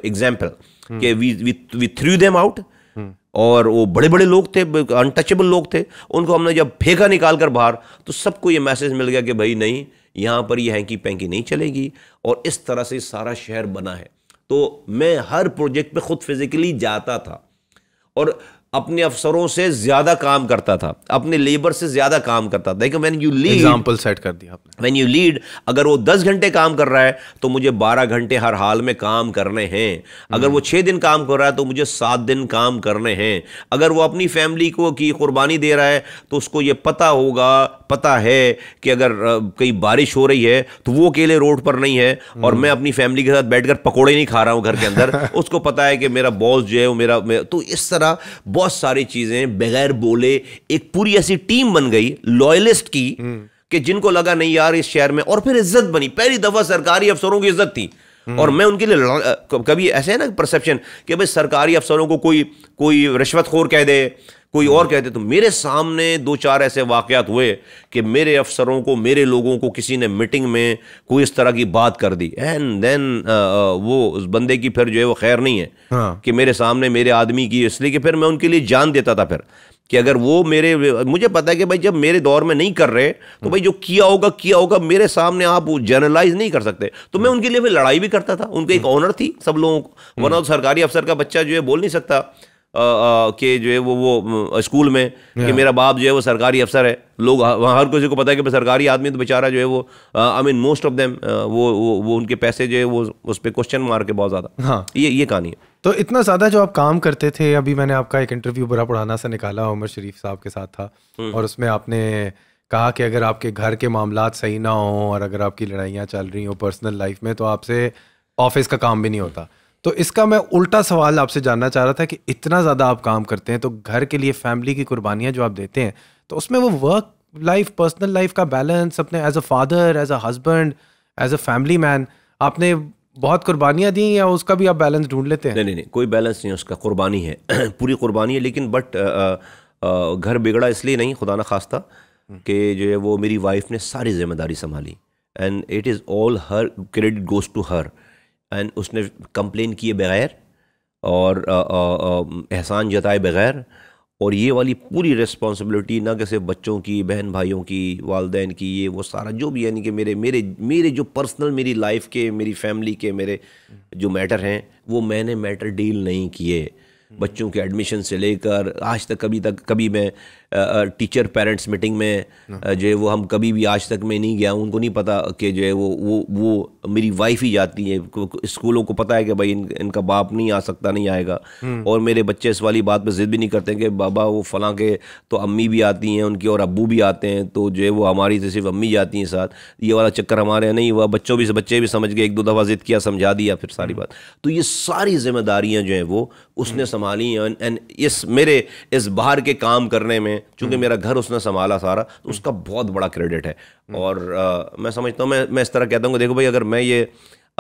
example के we we threw them out और वो बड़े बड़े लोग थे अनटचेबल लोग थे उनको हमने जब फेंका निकाल कर बाहर तो सबको ये मैसेज मिल गया कि भाई नहीं यहाँ पर ये हैंकी पैंकी नहीं चलेगी और इस तरह से सारा शहर बना है तो मैं हर प्रोजेक्ट पे खुद फिज़िकली जाता था और अपने अफसरों से ज्यादा काम करता था अपने लेबर से ज्यादा काम करता था देखो when you lead example set कर दिया आपने यू लीड अगर वो दस घंटे काम कर रहा है तो मुझे बारह घंटे हर हाल में काम करने हैं अगर वो हम्म। छः दिन काम कर रहा है तो मुझे सात दिन काम करने हैं अगर वो अपनी फैमिली को की कुर्बानी दे रहा है तो उसको ये पता होगा पता है कि अगर कई बारिश हो रही है तो वो अकेले रोड पर नहीं है और हम्म। मैं अपनी फैमिली के साथ बैठकर पकौड़े नहीं खा रहा हूँ घर के अंदर उसको पता है कि मेरा बॉस जो है वो मेरा तो इस तरह बहुत सारी चीजें बगैर बोले एक पूरी ऐसी टीम बन गई लॉयलिस्ट की कि जिनको लगा नहीं यार इस शहर में और फिर इज्जत बनी पहली दफा सरकारी अफसरों की इज्जत थी और मैं उनके लिए कभी ऐसे है ना परसेप्शन कि भाई सरकारी अफसरों को कोई कोई रिश्वतखोर कह दे कोई हाँ। और कहते तो मेरे सामने दो चार ऐसे वाकयात हुए कि मेरे अफसरों को मेरे लोगों को किसी ने मीटिंग में कोई इस तरह की बात कर दी एंड देन वो उस बंदे की फिर जो है वो खैर नहीं है हाँ। कि मेरे सामने मेरे आदमी की इसलिए कि फिर मैं उनके लिए जान देता था फिर कि अगर वो मेरे मुझे पता है कि भाई जब मेरे दौर में नहीं कर रहे तो हाँ। भाई जो किया होगा किया होगा मेरे सामने आप जर्नलाइज नहीं कर सकते तो मैं हाँ। उनके लिए फिर लड़ाई भी करता था उनकी एक ऑनर थी सब लोगों को वरना तो सरकारी अफसर का बच्चा जो है बोल नहीं सकता के जो है वो वो स्कूल में कि मेरा बाप जो है वो सरकारी अफसर है लोग वहाँ हर किसी को पता है कि सरकारी आदमी तो बेचारा जो है वो I mean most of them वो वो उनके पैसे जो है वो उस पर क्वेश्चन मार के बहुत ज़्यादा हाँ ये ये कहानी है तो इतना ज़्यादा जो आप काम करते थे अभी मैंने आपका एक इंटरव्यू बुरा पुराना सा निकाला उमर शरीफ साहब के साथ था हम्म। और उसमें आपने कहा कि अगर आपके घर के मामला सही ना हों और अगर आपकी लड़ाइयाँ चल रही हों पर्सनल लाइफ में तो आपसे ऑफिस का काम भी नहीं होता तो इसका मैं उल्टा सवाल आपसे जानना चाह रहा था कि इतना ज़्यादा आप काम करते हैं तो घर के लिए फैमिली की कुर्बानियाँ जो आप देते हैं तो उसमें वो वर्क लाइफ पर्सनल लाइफ का बैलेंस अपने as a father as a husband as a family man आपने बहुत कुर्बानियाँ दी या उसका भी आप बैलेंस ढूंढ लेते हैं नहीं नहीं नहीं कोई बैलेंस नहीं है उसका कुर्बानी है पूरी कुर्बानी है लेकिन बट घर बिगड़ा इसलिए नहीं खुदा ना खास्ता कि जो है वो मेरी वाइफ ने सारी जिम्मेदारी संभाली and it is all her credit goes to her and उसने कंप्लेन किए बगैर और एहसान जताए बगैर और ये वाली पूरी रिस्पॉन्सिबिलिटी ना कि सिर्फ बच्चों की बहन भाइयों की वालदेन की ये वो सारा जो भी यानी कि मेरे मेरे मेरे जो पर्सनल मेरी लाइफ के मेरी फैमिली के मेरे जो मैटर हैं वो मैंने मैटर डील नहीं किए बच्चों के एडमिशन से लेकर आज तक कभी तक कभी मैं टीचर पेरेंट्स मीटिंग में हाँ। जो है वो हम कभी भी आज तक मैं नहीं गया उनको नहीं पता कि जो है वो वो वो मेरी वाइफ ही जाती है स्कूलों को पता है कि भाई इन, इनका बाप नहीं आ सकता नहीं आएगा हम्म। और मेरे बच्चे इस वाली बात पर जिद भी नहीं करते कि बाबा वो फलां के तो अम्मी भी आती हैं उनकी और अबू भी आते हैं तो जो है वो हमारी से तो सिर्फ अम्मी जाती हैं साथ ये वाला चक्कर हमारे यहाँ नहीं हुआ बच्चों भी बच्चे भी समझ गए एक दो दफ़ा जिद किया समझा दिया फिर सारी हम्म। बात तो ये सारी जिम्मेदारियाँ जो हैं वो उसने हम्म। संभाली हैं एंड इस मेरे इस बाहर के काम करने में हैं चूंकि हम्म। मेरा घर उसने संभाला सारा तो हम्म। उसका बहुत बड़ा क्रेडिट है हम्म। और आ, मैं समझता हूँ मैं मैं इस तरह कहता हूँ देखो भाई अगर मैं ये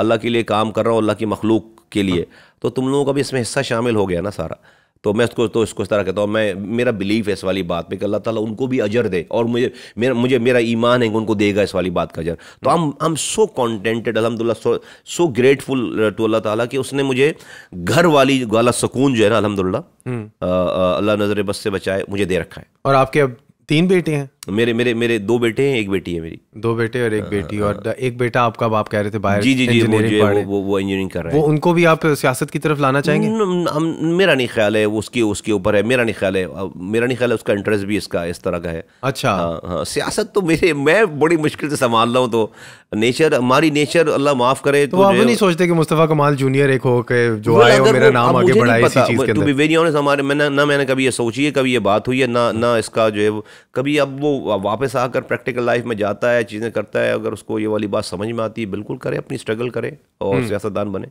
अल्लाह के लिए काम कर रहा हूँ अल्लाह की मखलूक के लिए हाँ। तो तुम लोगों का भी इसमें हिस्सा शामिल हो गया ना सारा तो मैं उसको तो इसको इस तरह कहता हूँ मैं मेरा बिलीफ है इस वाली बात पे कि अल्लाह ताला उनको भी अजर दे और मुझे मेरा मुझे मेरा ईमान है कि उनको देगा इस वाली बात का अजर तो हम हम सो कॉन्टेंटेड अलहमदिल्ला सो सो ग्रेटफुल टू अल्लाह ताला कि उसने मुझे घर वाली वाला सुकून जो है ना अलहमदिल्ला हम्म। अल्लाह नज़र बस से बचाए मुझे दे रखा है और आपके अब तीन बेटे हैं तो मेरे मेरे मेरे दो बेटे हैं एक बेटी है मेरी दो बेटे और एक आ, हाँ, बेटी हाँ। और आ, एक बेटा आपका बाप कह रहे थे बाहर जी जी जी वो वो वो, वो इंजीनियरिंग कर रहे हैं वो उनको भी आप सियासत की तरफ लाना चाहेंगे हम मेरा नहीं ख्याल है उसके उसके ऊपर है मेरा नहीं ख्याल है मेरा नहीं ख्याल है उसका इंटरेस्ट भी इसका इस तरह का है अच्छा हाँ, हाँ सियासत तो मेरे मैं बड़ी मुश्किल से संभाल रहा हूँ तो नेचर हमारी नेचर अल्लाह माफ करे तो, तो आप नहीं सोचते कि मुस्तफ़ा कमाल जूनियर एक हो के जो आए हो मेरा नाम आगे बढ़ाए इसी चीज़ के अंदर तू बी वेरी ऑनेस्ट हमारे मैंने ना मैंने कभी ये सोची है कभी ये बात हुई है ना ना इसका जो है कभी अब वो वो वापस आकर प्रैक्टिकल लाइफ में जाता है चीज़ें करता है अगर उसको ये वाली बात समझ में आती है बिल्कुल करे अपनी स्ट्रगल करे और हम्म। सियासतदान बने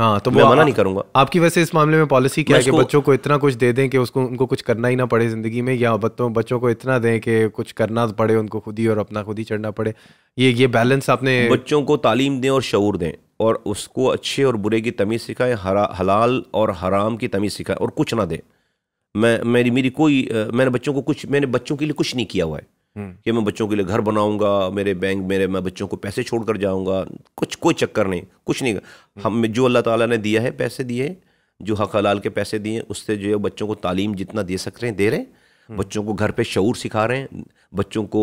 हाँ तो मैं मना नहीं करूंगा आपकी वैसे इस मामले में पॉलिसी क्या है कि बच्चों को इतना कुछ दे दें कि उसको उनको कुछ करना ही ना पड़े ज़िंदगी में या बच्चों बच्चों को इतना दें कि कुछ करना पड़े उनको खुद ही और अपना खुद ही चढ़ना पड़े ये ये बैलेंस आपने बच्चों को तालीम दें और शूर दें और उसको अच्छे और बुरे की तमीज़ सिखाएं हलाल और हराम की तमीज़ सिखाएं और कुछ ना दें मैं मेरी मेरी कोई मैंने बच्चों को कुछ मैंने बच्चों के लिए कुछ नहीं किया हुआ है हम्म। कि मैं बच्चों के लिए घर बनाऊंगा मेरे बैंक मेरे मैं बच्चों को पैसे छोड़ कर जाऊँगा कुछ कोई चक्कर नहीं कुछ नहीं हम्म। हम जो अल्लाह ताला ने दिया है पैसे दिए जो हक हलाल के पैसे दिए उससे जो है बच्चों को तालीम जितना दे सक रहे हैं दे रहे हैं हम्म। बच्चों को घर पे शूर सिखा रहे हैं बच्चों को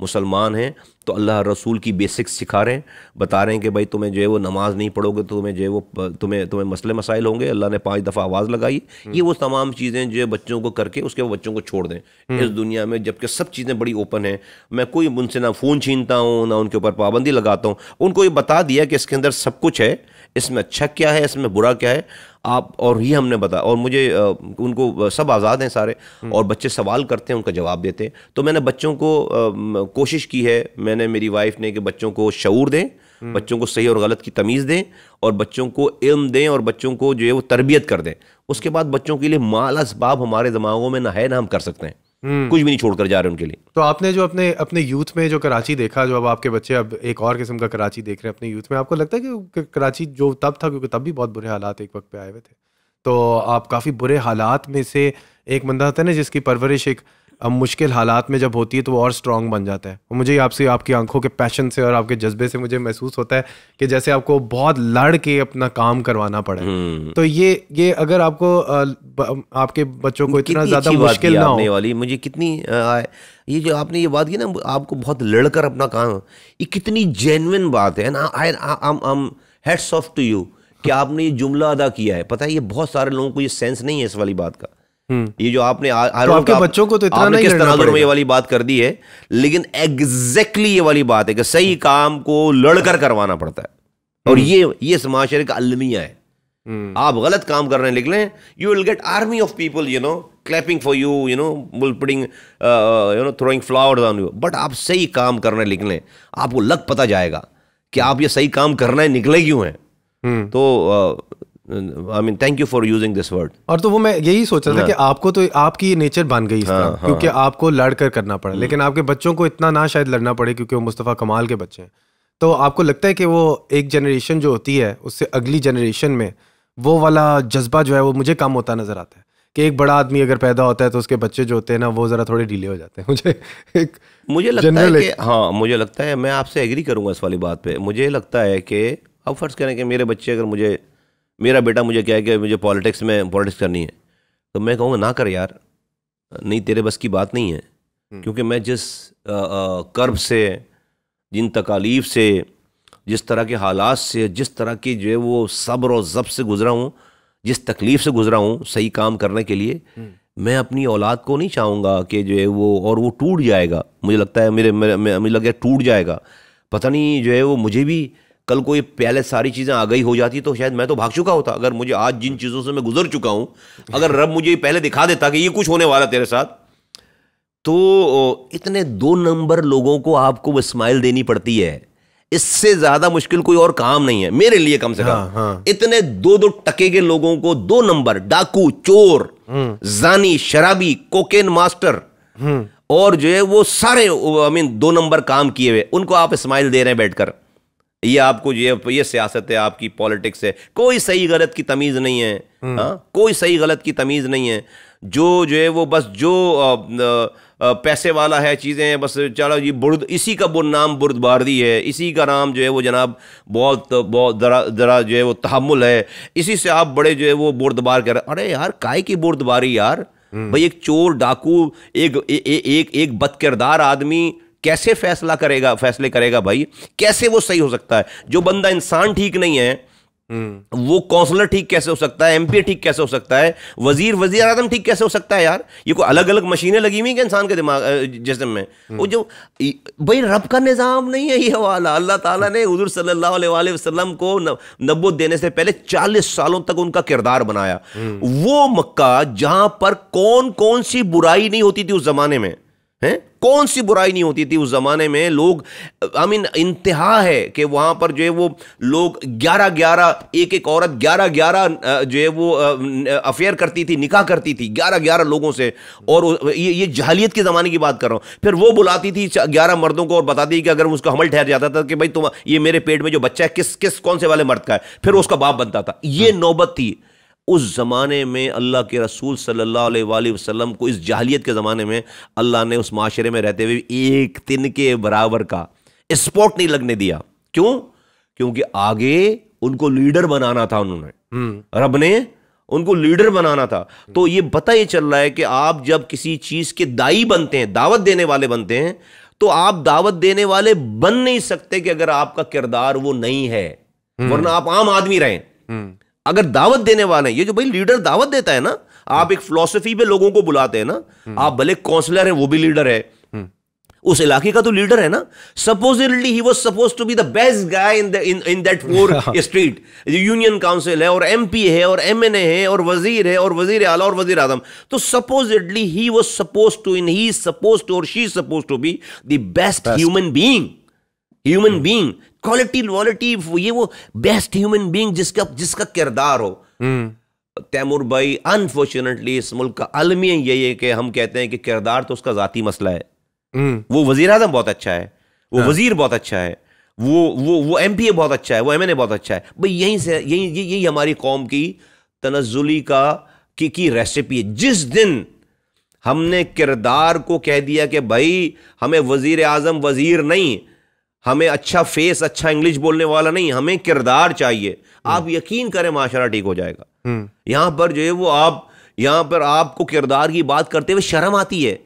मुसलमान हैं तो अल्लाह रसूल की बेसिक्स सिखा रहे हैं बता रहे हैं कि भाई तुम्हें जो है वो नमाज़ नहीं पढ़ोगे तो तुम्हें जो है वो तुम्हें तुम्हें मसले मसाइल होंगे अल्लाह ने पाँच दफ़ा आवाज़ लगाई हम्म। ये वो तमाम चीज़ें जो है बच्चों को करके उसके बाद बच्चों को छोड़ दें हम्म। इस दुनिया में जबकि सब चीज़ें बड़ी ओपन हैं मैं कोई उनसे ना फ़ोन छीनता हूँ ना उनके ऊपर पाबंदी लगाता हूँ उनको ये बता दिया कि इसके अंदर सब कुछ है इसमें अच्छा क्या है इसमें बुरा क्या है आप और ये हमने बताया और मुझे उनको सब आज़ाद हैं सारे हम्म। और बच्चे सवाल करते हैं उनका जवाब देते हैं तो मैंने बच्चों को कोशिश की है मैंने मेरी वाइफ ने कि बच्चों को शूर दें हम्म। बच्चों को सही और गलत की तमीज़ दें और बच्चों को इल्म दें और बच्चों को जो है वो तरबियत कर दें उसके बाद बच्चों के लिए माल इसबाब हमारे दिमागों में ना है ना हम कर सकते हैं हम्म। कुछ भी नहीं छोड़कर जा रहे उनके लिए तो आपने जो अपने अपने यूथ में जो कराची देखा जो अब आपके बच्चे अब एक और किस्म का कराची देख रहे हैं अपने यूथ में आपको लगता है कि कराची जो तब था क्योंकि तब भी बहुत बुरे हालात एक वक्त पे आए हुए थे तो आप काफ़ी बुरे हालात में से एक बंदा था ना जिसकी परवरिश एक अब मुश्किल हालात में जब होती है तो वो और स्ट्रांग बन जाता है और मुझे आपसे आपकी आंखों के पैशन से और आपके जज्बे से मुझे महसूस होता है कि जैसे आपको बहुत लड़ के अपना काम करवाना पड़े हम्म। तो ये ये अगर आपको आपके बच्चों को इतना ज़्यादा मुश्किल ना होने वाली मुझे कितनी ये जो आपने ये बात की ना आपको बहुत लड़कर अपना काम ये कितनी जेनविन बात है ना आई आम हेड्स ऑफ टू यू कि आपने ये जुमला अदा किया है पता है ये बहुत सारे लोगों को ये सेंस नहीं है इस वाली बात का हम्म। ये जो आपने आ, तो आपके आप, बच्चों को तो इतना नहीं किस तरह में ये वाली बात कर दी है लेकिन एग्जैक्टली ये वाली बात है कि सही काम को लड़कर करवाना पड़ता है और हम्म। ये ये समाचार का अलमिया है हम्म। आप गलत काम कर रहे हैं निकले you will get army of people you know clapping for you you know bull putting you know throwing flowers on you but आप सही काम कर करने निकले आपको लग पता जाएगा कि आप ये सही काम करना है निकले क्यों हैं तो uh, I mean thank you for using this word और तो वो मैं यही सोच रहा था हाँ। कि आपको तो आपकी ये नेचर बन गई हाँ, हाँ, क्योंकि आपको लड़ कर करना पड़ा हम्म। लेकिन आपके बच्चों को इतना ना शायद लड़ना पड़े क्योंकि वो मुस्तफ़ा कमाल के बच्चे हैं तो आपको लगता है कि वो एक जनरेशन जो होती है उससे अगली जनरेशन में वो वाला जज्बा जो है वो मुझे कम होता नज़र आता है कि एक बड़ा आदमी अगर पैदा होता है तो उसके बच्चे जो होते हैं ना वो ज़रा थोड़े ढीले हो जाते हैं मुझे एक मुझे लगता है कि हाँ मुझे लगता है मैं आपसे एग्री करूँगा इस वाली बात पे मुझे लगता है कि अब फ़र्ज़ करें कि मेरे बच्चे अगर मुझे मेरा बेटा मुझे क्या है कि मुझे पॉलिटिक्स में पॉलिटिक्स करनी है तो मैं कहूँगा ना कर यार नहीं तेरे बस की बात नहीं है हम्म। क्योंकि मैं जिस कर्ब से जिन तकालीफ से जिस तरह के हालात से जिस तरह की जो है वो सब्र और जब से गुजरा हूँ जिस तकलीफ़ से गुजरा हूँ सही काम करने के लिए हम्म। मैं अपनी औलाद को नहीं चाहूँगा कि जो है वो और वो टूट जाएगा मुझे लगता है मेरे मेरे मुझे लग गया टूट जाएगा पता नहीं जो है वो मुझे भी कल को ये पहले सारी चीज़ें आ गई हो जाती तो शायद मैं तो भाग चुका होता अगर मुझे आज जिन चीज़ों से मैं गुजर चुका हूँ अगर रब मुझे पहले दिखा देता कि ये कुछ होने वाला तेरे साथ तो इतने दो नंबर लोगों को आपको स्माइल देनी पड़ती है इससे ज्यादा मुश्किल कोई और काम नहीं है मेरे लिए कम से हाँ, कम हाँ, इतने दो दो टके के लोगों को दो नंबर डाकू चोर हम्म। जानी शराबी कोकेन मास्टर हम्म। और जो है वो सारे आई मीन दो नंबर काम किए हुए उनको आप स्माइल दे रहे हैं बैठकर ये आपको ये ये सियासत है आपकी पॉलिटिक्स है कोई सही गलत की तमीज़ नहीं है हम्म। हाँ कोई सही गलत की तमीज़ नहीं है जो जो है वो बस जो आ, आ, पैसे वाला है चीज़ें हैं बस चलो ये बुर्द इसी का बुर नाम बुर्दबारदी है इसी का नाम जो है वो जनाब बहुत बहुत ज़रा ज़रा जो है वो तहमुल है इसी से आप बड़े जो है वो बुर्दबार कर अरे यार काय की बुर्दबारी यार हम्म। भाई एक चोर डाकू एक ए, ए, एक एक बदकिरदार आदमी कैसे फैसला करेगा फैसले करेगा भाई कैसे वो सही हो सकता है जो बंदा इंसान ठीक नहीं है हम्म। वो काउंसलर ठीक कैसे हो सकता है एमपी ठीक कैसे हो सकता है वजीर वजीर आजम ठीक कैसे हो सकता है यार ये कोई अलग अलग मशीनें लगी हुई हैं इंसान के दिमाग जिसम में हम्म। वो जो भाई रब का निज़ाम नहीं है ये वाला अल्लाह ताला ने हजूर सल्लल्लाहु अलैहि वसल्लम को नब्बत देने से पहले चालीस सालों तक उनका किरदार बनाया हम्म। वो मक्का जहां पर कौन कौन सी बुराई नहीं होती थी उस जमाने में हैं कौन सी बुराई नहीं होती थी उस ज़माने में लोग आई मीन इंतहा है कि वहाँ पर जो है वो लोग ग्यारह ग्यारह एक एक औरत ग्यारह ग्यारह जो है वो अफेयर करती थी निकाह करती थी ग्यारह ग्यारह लोगों से और ये ये जहलीत के ज़माने की बात कर रहा हूँ फिर वो बुलाती थी ग्यारह मर्दों को और बताती थी कि अगर उसका हमल ठहर जाता था कि भाई तुम ये मेरे पेट में जो बच्चा है किस किस कौन से वाले मर्द का है फिर उसका बाप बनता था ये नौबत थी उस ज़माने में अल्लाह के रसूल सल्ला वसम को इस जाहलीत के ज़माने में अल्लाह ने उस माशरे में रहते हुए एक दिन के बराबर का स्पॉट नहीं लगने दिया क्यों क्योंकि आगे उनको लीडर बनाना था उन्होंने हम्म। रब ने उनको लीडर बनाना था तो ये पता ही चल रहा है कि आप जब किसी चीज़ के दाई बनते हैं दावत देने वाले बनते हैं तो आप दावत देने वाले बन नहीं सकते कि अगर आपका किरदार वो नहीं है हम्म। वरना आप आम आदमी रहें हम्म। अगर दावत देने वाले हैं ये जो भाई लीडर दावत देता है ना आप एक फिलोसफी पे लोगों को बुलाते हैं ना आप भले काउंसलर है वो भी लीडर है उस इलाके का तो लीडर है ना supposedly he was suppose to be the best guy in in that four street union council है और पी है और ए है और वजीर है और वजीर आला और वजीर आजम तो supposedly he was suppose to in he suppose to और she suppose to be the best human being human being quality quality ये वो बेस्ट ह्यूमन बींग जिसका जिसका किरदार हो hmm. तैमूर भाई अनफॉर्चुनेटली इस मुल्क का अलमिया यही है कि हम कहते हैं कि किरदार तो उसका ज़ाती मसला है hmm. वो वजीर अजम बहुत अच्छा है वो हाँ। वजीर बहुत अच्छा है वो वो वो एम पी ए बहुत अच्छा है वो एम एन ए बहुत अच्छा है भाई यहीं से यही यही हमारी कौम की तनजुली का की, की रेसिपी है जिस दिन हमने किरदार को कह दिया कि भाई हमें वजीर आजम वजीर नहीं हमें अच्छा फेस अच्छा इंग्लिश बोलने वाला नहीं हमें किरदार चाहिए आप हम्म। यकीन करें माशाला ठीक हो जाएगा हम्म। यहां पर जो है वो आप यहां पर आपको किरदार की बात करते हुए शर्म आती है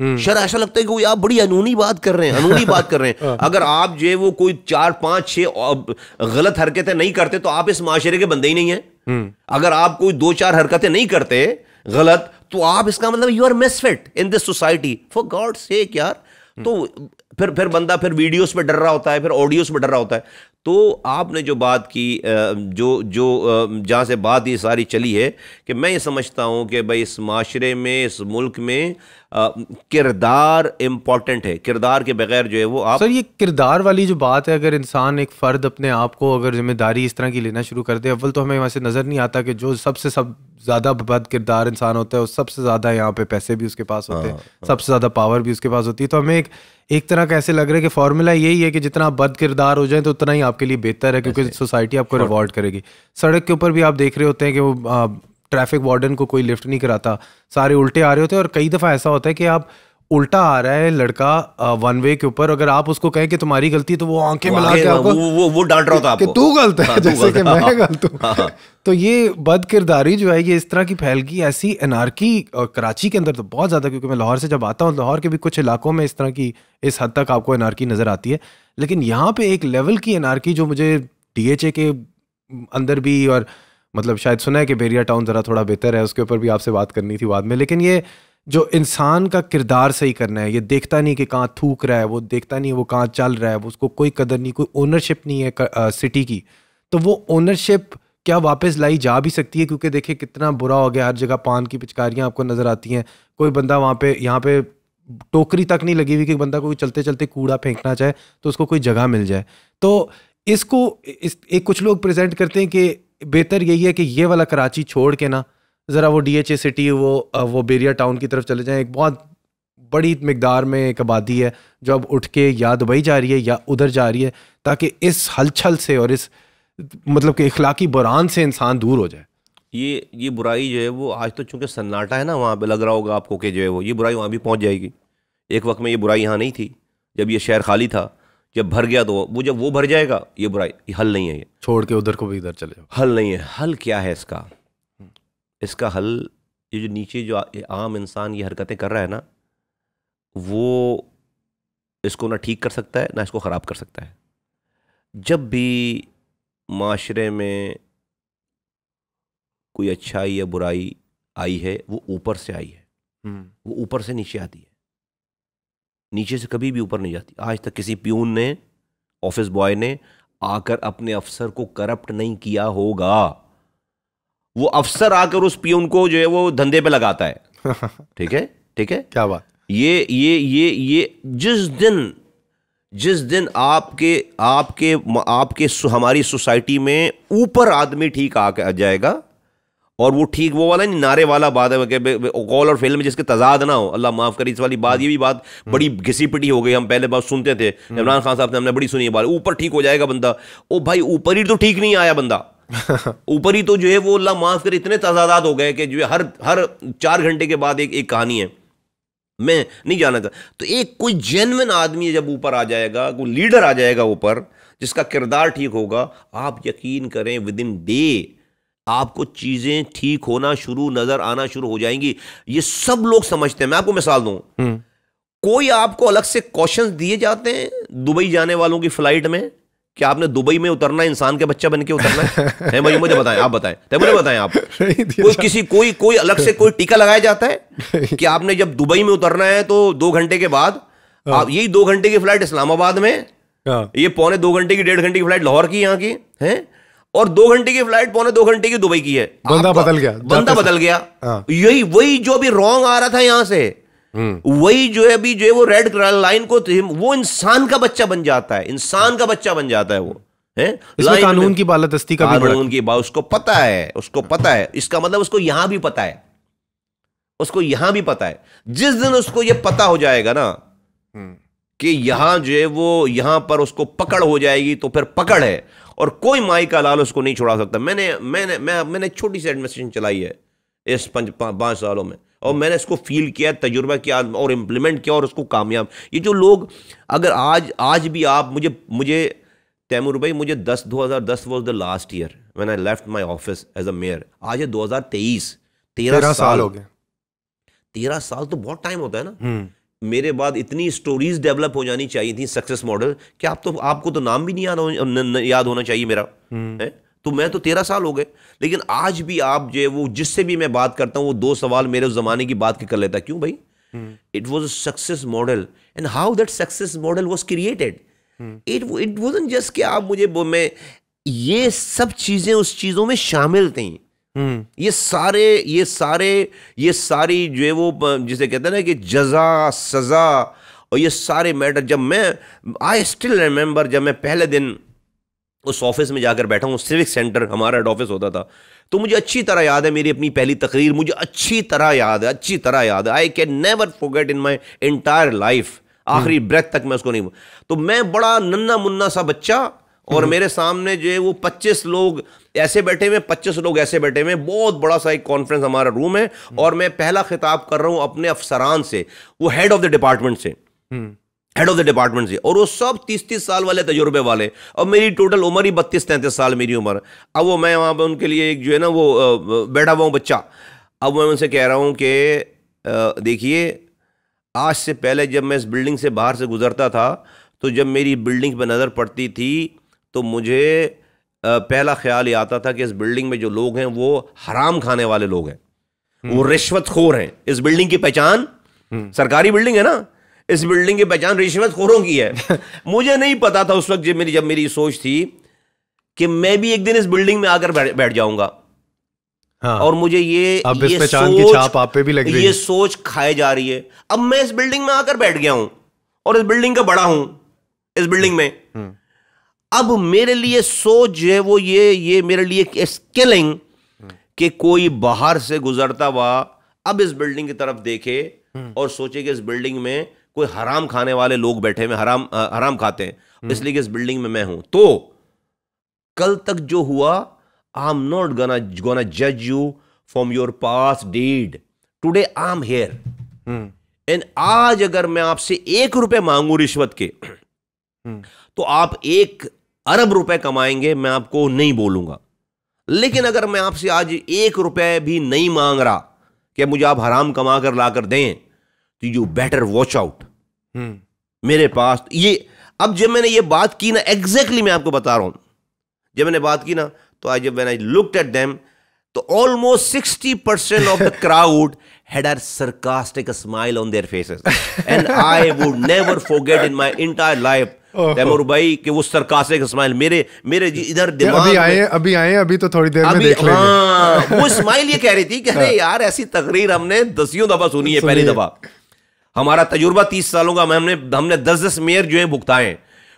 हम्म। शर ऐसा लगता है कि आप बड़ी अनूनी बात कर रहे हैं अनूनी बात कर रहे हैं अगर आप जो है वो कोई चार पांच छह गलत हरकतें नहीं करते तो आप इस माशरे के बंदे ही नहीं है अगर आप कोई दो चार हरकतें नहीं करते गलत तो आप इसका मतलब you are misfit in this society for God sake यार तो फिर फिर बंदा फिर वीडियोस पे डर रहा होता है फिर ऑडियोस पे डर रहा होता है तो आपने जो बात की जो जो जहाँ से बात ये सारी चली है कि मैं ये समझता हूँ कि भाई इस माशरे में इस मुल्क में किरदार इम्पॉर्टेंट है किरदार के बगैर जो है वो आप सर ये किरदार वाली जो बात है अगर इंसान एक फ़र्द अपने आप को अगर जिम्मेदारी इस तरह की लेना शुरू कर दे अव्वल तो हमें वहाँ से नज़र नहीं आता कि जो सबसे सब ज़्यादा बद किरदार इंसान होता है और सबसे ज़्यादा यहाँ पे पैसे भी उसके पास होते हैं हाँ, हाँ। सबसे ज़्यादा पावर भी उसके पास होती है तो हमें एक एक तरह का ऐसे लग रहा है कि फार्मूला यही है कि जितना आप बद किरदार हो जाए तो उतना ही आपके लिए बेहतर है क्योंकि सोसाइटी आपको रिवॉर्ड करेगी सड़क के ऊपर भी आप देख रहे होते हैं कि वो ट्रैफिक वार्डन को कोई लिफ्ट नहीं कराता सारे उल्टे आ रहे होते हैं और कई दफ़ा ऐसा होता है कि आप उल्टा आ रहा है लड़का वन वे के ऊपर अगर आप उसको कहें कि तुम्हारी गलती तो वो आंखें मिला के आपको वो वो, वो डांट रहा था कि तू गलत है हाँ, जैसे कि मैं हाँ, हाँ। गलत हूँ हाँ, तो ये बद किरदारी जो है ये इस तरह की फैल गई ऐसी एनार्की कराची के अंदर तो बहुत ज़्यादा क्योंकि मैं लाहौर से जब आता हूँ लाहौर के भी कुछ इलाकों में इस तरह की इस हद तक आपको एनार्की नज़र आती है लेकिन यहाँ पे एक लेवल की एनार्की जो मुझे डीएचए के अंदर भी और मतलब शायद सुना है कि बेरिया टाउन ज़रा थोड़ा बेहतर है उसके ऊपर भी आपसे बात करनी थी बाद में लेकिन ये जो इंसान का किरदार सही करना है ये देखता नहीं कि कहाँ थूक रहा है वो देखता नहीं वो कहाँ चल रहा है वो उसको कोई कदर नहीं कोई ओनरशिप नहीं है कर, आ, सिटी की तो वो ओनरशिप क्या वापस लाई जा भी सकती है क्योंकि देखिए कितना बुरा हो गया हर जगह पान की पिचकारियाँ आपको नज़र आती हैं कोई बंदा वहाँ पे यहाँ पे टोकरी तक नहीं लगी हुई कि बंदा कोई चलते चलते कूड़ा फेंकना चाहे तो उसको कोई जगह मिल जाए तो इसको इस एक कुछ लोग प्रेजेंट करते हैं कि बेहतर यही है कि ये वाला कराची छोड़ के ना જરા વો ડીએચએ સિટી વો વો બેરિયા Town કી તરફ چلے જાયે એક બહોત બડી મિqdaar મે કબાદી હે જો ઉઠ કે يا દુબઈ જા રહી હે يا ઉધર જા રહી હે તાકે ઇસ હલચલ સે ઓર ઇસ મતલબ કે اخલાકી બુરાન સે ઇન્સાન દૂર હો જાયે યે યે બુરાઈ જો હે વો આજ તો ચુકે સનાટા હે ના વહા પે લગ રહા હોગા આપકો કે જો હે વો યે બુરાઈ વહા ભી પહોંચ જાયેગી એક વક્ત મે યે બુરાઈ યહાં નહીં થી જબ યે શહેર ખાલી થા જબ ભર ગયા તો વો જો વો ભર જાયેગા યે બુરાઈ યે હલ નહીં હે યે છોડ કે ઉધર કો ભી इधर चले જાઓ હલ નહીં હે હલ ક્યા હે ઇસકા इसका हल ये जो नीचे जो आम इंसान ये हरकतें कर रहा है ना वो इसको ना ठीक कर सकता है ना इसको ख़राब कर सकता है जब भी माशरे में कोई अच्छाई या बुराई आई है वो ऊपर से आई है हम्म। वो ऊपर से नीचे आती है नीचे से कभी भी ऊपर नहीं जाती आज तक किसी प्यून ने ऑफिस बॉय ने आकर अपने अफसर को करप्ट नहीं किया होगा वो अफसर आकर उस पियून को जो है वो धंधे पे लगाता है ठीक है ठीक है क्या बात ये ये ये ये जिस दिन जिस दिन आपके आपके आपके हमारी सोसाइटी में ऊपर आदमी ठीक आ जाएगा और वो ठीक वो वाला नहीं नारे वाला बात है कॉल और फेल में जिसके तजाद ना हो अल्लाह माफ़ करी इस वाली बात ये भी बात हम्म। बड़ी घिसी पिटी हो गई हम पहले बात सुनते थे हम्म। इमरान खान साहब ने हमने बड़ी सुनी बात ऊपर ठीक हो जाएगा बंदा ओ भाई ऊपर ही तो ठीक नहीं आया बंदा ऊपर ही तो जो है वो अल्लाह माफ़ कर इतने तजादात हो गए कि जो हर हर चार घंटे के बाद एक एक कहानी है मैं नहीं जाना था तो एक कोई जेनविन आदमी जब ऊपर आ जाएगा कोई लीडर आ जाएगा ऊपर जिसका किरदार ठीक होगा आप यकीन करें विद इन डे आपको चीज़ें ठीक होना शुरू नज़र आना शुरू हो जाएंगी ये सब लोग समझते हैं मैं आपको मिसाल दू हम्म। कोई आपको अलग से क्वेश्चन दिए जाते हैं दुबई जाने वालों की फ़्लाइट में क्या आपने दुबई में उतरना इंसान के बच्चा बन के उतरना है, भाई मुझे बताएं आप बताएं मुझे बताएं आप कोई किसी कोई कोई अलग से कोई टीका लगाया जाता है कि आपने जब दुबई में उतरना है तो दो घंटे के बाद हाँ। आप यही दो घंटे की फ्लाइट इस्लामाबाद में हाँ। ये पौने दो घंटे की डेढ़ घंटे की फ्लाइट लाहौर की यहाँ की है और दो घंटे की फ्लाइट पौने दो घंटे की दुबई की है बंदा बदल गया बंदा बदल गया हाँ। यही वही जो अभी रॉन्ग आ रहा था यहाँ से वही जो है अभी जो है वो रेड लाइन को तो वो इंसान का बच्चा बन जाता है इंसान का बच्चा बन जाता है वो है कानून की बालादस्ती का कानून की बात उसको पता है उसको पता है इसका मतलब उसको यहां भी पता है उसको यहां भी पता है जिस दिन उसको ये पता हो जाएगा ना कि यहां जो है वो यहां पर उसको पकड़ हो जाएगी तो फिर पकड़ है और कोई माई का लाल उसको नहीं छुड़ा सकता मैंने मैंने मैं मैंने छोटी सी एडमिनिस्ट्रेशन चलाई है इस पंच सालों में और मैंने इसको फील किया तजुर्बा किया और इम्प्लीमेंट किया और उसको कामयाब ये जो लोग अगर आज आज भी आप मुझे मुझे तैमूर भाई मुझे दस दो हजार दस was the last year when I left my office as a mayor आज है तेईस तेरह साल हो गए तेरह साल तो बहुत टाइम होता है ना हम्म। मेरे बाद इतनी स्टोरीज डेवलप हो जानी चाहिए थी सक्सेस मॉडल कि आप तो आपको तो नाम भी नहीं याद हो, न, न, याद होना चाहिए मेरा हम्म। है तो मैं तो तेरह साल हो गए लेकिन आज भी आप जो है वो जिससे भी मैं बात करता हूँ वो दो सवाल मेरे उस जमाने की बात के कर लेता क्यों भाई it was a success model and how that success model was created it it was just कि आप मुझे मैं ये सब चीज़ें उस चीज़ों में शामिल थी हम्म। ये सारे ये सारे ये सारी जो है वो जिसे कहते हैं ना कि जजा सज़ा और ये सारे मैटर जब मैं आई स्टिल रिमेंबर जब मैं पहले दिन उस ऑफिस में जाकर बैठा हूँ सिविक सेंटर हमारा हेड ऑफिस होता था तो मुझे अच्छी तरह याद है मेरी अपनी पहली तकरीर मुझे अच्छी तरह याद है अच्छी तरह याद है I can never forget in my entire life आखिरी ब्रेथ हम्म। तक मैं उसको नहीं तो मैं बड़ा नन्ना मुन्ना सा बच्चा और हम्म। मेरे सामने जो है वो 25 लोग ऐसे बैठे हुए 25 लोग ऐसे बैठे हुए बहुत बड़ा सा एक कॉन्फ्रेंस हमारा रूम है हम्म। और मैं पहला खिताब कर रहा हूँ अपने अफसरान से वो हेड ऑफ द डिपार्टमेंट से हेड ऑफ द डिपार्टमेंट से और वो सब तीस तीस साल वाले तजुर्बे वाले और मेरी टोटल उम्र ही बत्तीस तैंतीस साल मेरी उम्र अब वो मैं वहाँ पर उनके लिए एक जो है ना वो बैठा हुआ हूँ बच्चा अब मैं उनसे कह रहा हूँ कि देखिए आज से पहले जब मैं इस बिल्डिंग से बाहर से गुज़रता था तो जब मेरी बिल्डिंग पर नज़र पड़ती थी तो मुझे पहला ख्याल ये आता था कि इस बिल्डिंग में जो लोग हैं वो हराम खाने वाले लोग हैं वो हम्म। रिश्वत खोर हैं इस बिल्डिंग की पहचान हम्म। सरकारी बिल्डिंग है ना इस बिल्डिंग की पहचान रिश्वत खोरों की है मुझे नहीं पता था उस वक्त जब मेरी जब मेरी सोच थी कि मैं भी एक दिन इस बिल्डिंग में आकर बैठ, बैठ जाऊंगा हाँ, और मुझे ये अब ये सोच, की छाप आप पे भी लग रही ये सोच खाए जा रही है अब मैं इस बिल्डिंग में आकर बैठ गया हूं और इस बिल्डिंग का बड़ा हूं इस बिल्डिंग में हम्म। अब मेरे लिए सोच है वो ये ये मेरे लिए स्किलिंग हम्म। कि कोई बाहर से गुजरता हुआ अब इस बिल्डिंग की तरफ देखे हम्म। और सोचे कि इस बिल्डिंग में कोई हराम खाने वाले लोग बैठे हुए हराम आ, हराम खाते हैं हम्म। इसलिए इस बिल्डिंग में मैं हूं तो कल तक जो हुआ I am not gonna going जज you from your past deed today I am here and आज अगर मैं आपसे एक रुपए मांगू रिश्वत के हम्म। तो आप एक अरब रुपए कमाएंगे मैं आपको नहीं बोलूंगा लेकिन अगर मैं आपसे आज एक रुपए भी नहीं मांग रहा कि मुझे आप हराम कमा कर लाकर दें तो यू बेटर वॉच आउट मेरे पास तो ये अब जब मैंने ये बात की ना एग्जैक्टली exactly मैं आपको बता रहा हूं जब मैंने बात की ना तो आई जब आई लुक एट देम तो almost sixty percent of the crowd had a sarcastic smile on their faces and I would never forget in my entire life Taimur भाई के वो सरकासिक स्माइल मेरे मेरे इधर दिमाग अभी आए अभी आए अभी तो थोड़ी देर में देख हाँ, वो स्माइल ये कह रही थी कि अरे हाँ। यार ऐसी तकरीर हमने दसियों दफा सुनी है पहली दफा हमारा तजुर्बा तीस सालों का हमने हमने दस दस मेयर जो है भुगताए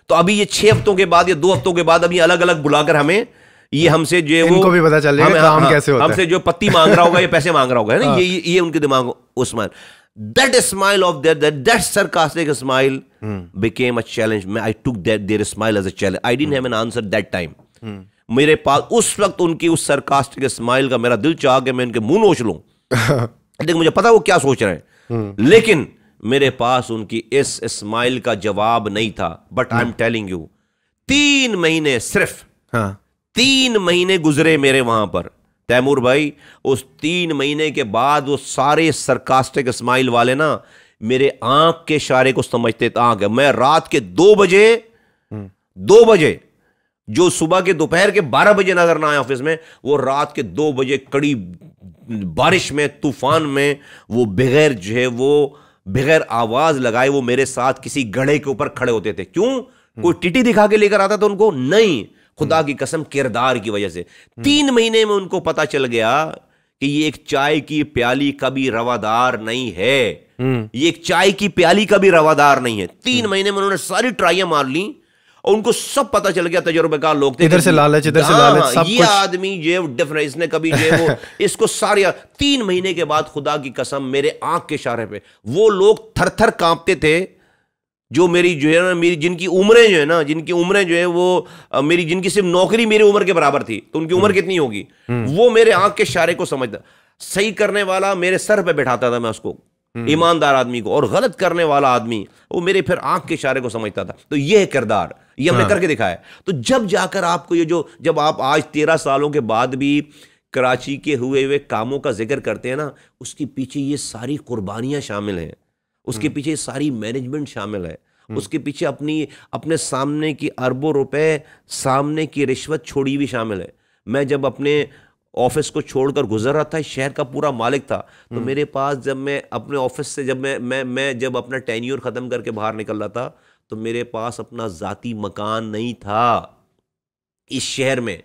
तो अभी ये छह हफ्तों के बाद या दो हफ्तों के बाद अभी अलग अलग बुलाकर हमें ये हमसे जो है वो भी पता चल हम, हम, हाँ, कैसे होता हमसे जो पत्ती मांग रहा होगा ये पैसे मांग रहा होगा है ना हाँ। ये ये उनके दिमाग Usman that smile of their that that sir smile smile became a challenge मैं I took that their smile as a challenge I didn't have an answer that time मेरे पास उस वक्त उनकी उस सर सरकास्टिक स्माइल का मेरा दिल चाह के मैं उनके मुंह नोच लू लेकिन मुझे पता वो क्या सोच रहे हैं हम्म। लेकिन मेरे पास उनकी इस इस्माइल का जवाब नहीं था but I am telling you तीन महीने सिर्फ हाँ तीन महीने गुजरे मेरे वहां पर तैमूर भाई उस तीन महीने के बाद वो सारे सरकास्टिक स्माइल वाले ना मेरे आंख के इशारे को समझते थे आंख मैं रात के दो बजे हम्म। दो बजे जो सुबह के दोपहर के बारह बजे नजर ना आए ऑफिस में वो रात के दो बजे कड़ी बारिश में तूफान में वो बगैर जो है वो बगैर आवाज लगाए वो मेरे साथ किसी गढ़े के ऊपर खड़े होते थे क्यों कोई हम्म। टिटी दिखा के लेकर आता था उनको नहीं हम्म। खुदा की कसम किरदार की वजह से तीन महीने में उनको पता चल गया कि ये एक चाय की प्याली कभी रवादार नहीं है हम्म। ये एक चाय की प्याली कभी रवादार नहीं है तीन महीने में उन्होंने सारी ट्राइया मार ली और उनको सब पता चल गया तजुर्बेकार लोग थे इधर से लालच इधर से हाँ, लालच सब ये आदमी ये डिफरेंट इसने कभी ये वो इसको सारे तीन महीने के बाद खुदा की कसम मेरे आंख के इशारे पे वो लोग थर थर कांपते थे जो मेरी जो है ना मेरी जिनकी उम्रें जो है ना जिनकी उम्रें जो है वो आ, मेरी जिनकी सिर्फ नौकरी मेरी उम्र के बराबर थी तो उनकी उम्र हम्म। कितनी होगी हम्म। वो मेरे आंख के इशारे को समझता सही करने वाला मेरे सर पे बैठाता था मैं उसको हम्म। ईमानदार आदमी को और गलत करने वाला आदमी वो मेरे फिर आंख के इशारे को समझता था तो यह किरदार ये हमने हाँ। करके दिखाया तो जब जाकर आपको ये जो जब आप आज तेरह सालों के बाद भी कराची के हुए हुए कामों का जिक्र करते हैं ना उसके पीछे ये सारी कुर्बानियाँ शामिल हैं उसके हम्म। पीछे ये सारी मैनेजमेंट शामिल है हम्म। उसके पीछे अपनी अपने सामने की अरबों रुपए सामने की रिश्वत छोड़ी भी शामिल है मैं जब अपने ऑफिस को छोड़कर गुजर रहा था शहर का पूरा मालिक था तो हम्म। मेरे पास जब मैं अपने ऑफिस से जब मैं मैं मैं जब अपना टेन्यूर ख़त्म करके बाहर निकल रहा था तो मेरे पास अपना जाति मकान नहीं था इस शहर में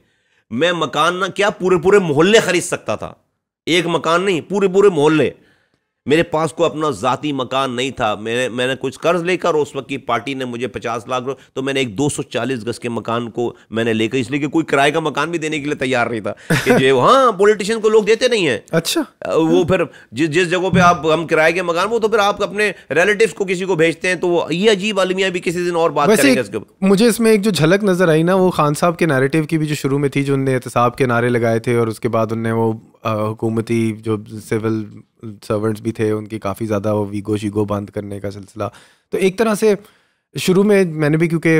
मैं मकान ना क्या पूरे पूरे मोहल्ले खरीद सकता था एक मकान नहीं पूरे पूरे मोहल्ले मेरे पास कोई अपना जाति मकान नहीं था मैंने मैंने कुछ कर्ज लेकर उस वक्त की पार्टी ने मुझे पचास लाख तो मैंने एक 240 गज के मकान को मैंने लेकर इसलिए कि कोई किराए का मकान भी देने के लिए तैयार नहीं था कि जो हाँ पॉलिटिशियन को लोग देते नहीं है अच्छा वो फिर जिस जिस जगह पे आप हम किराए के मकान वो तो फिर आप अपने रिलेटिव को किसी को भेजते हैं तो ये अजीब आलमिया भी किसी दिन और बात करेंगे मुझे इसमें एक जो झलक नजर आई ना वो खान साहब के नैरेटिव की भी जो शुरू में थी जो उनने एहतसाब के नारे लगाए थे और उसके बाद उनने वो हुकूमती जो सिविल सर्वेंट्स भी थे उनकी काफ़ी ज़्यादा वो वीगो शीगो बंद करने का सिलसिला तो एक तरह से शुरू में मैंने भी क्योंकि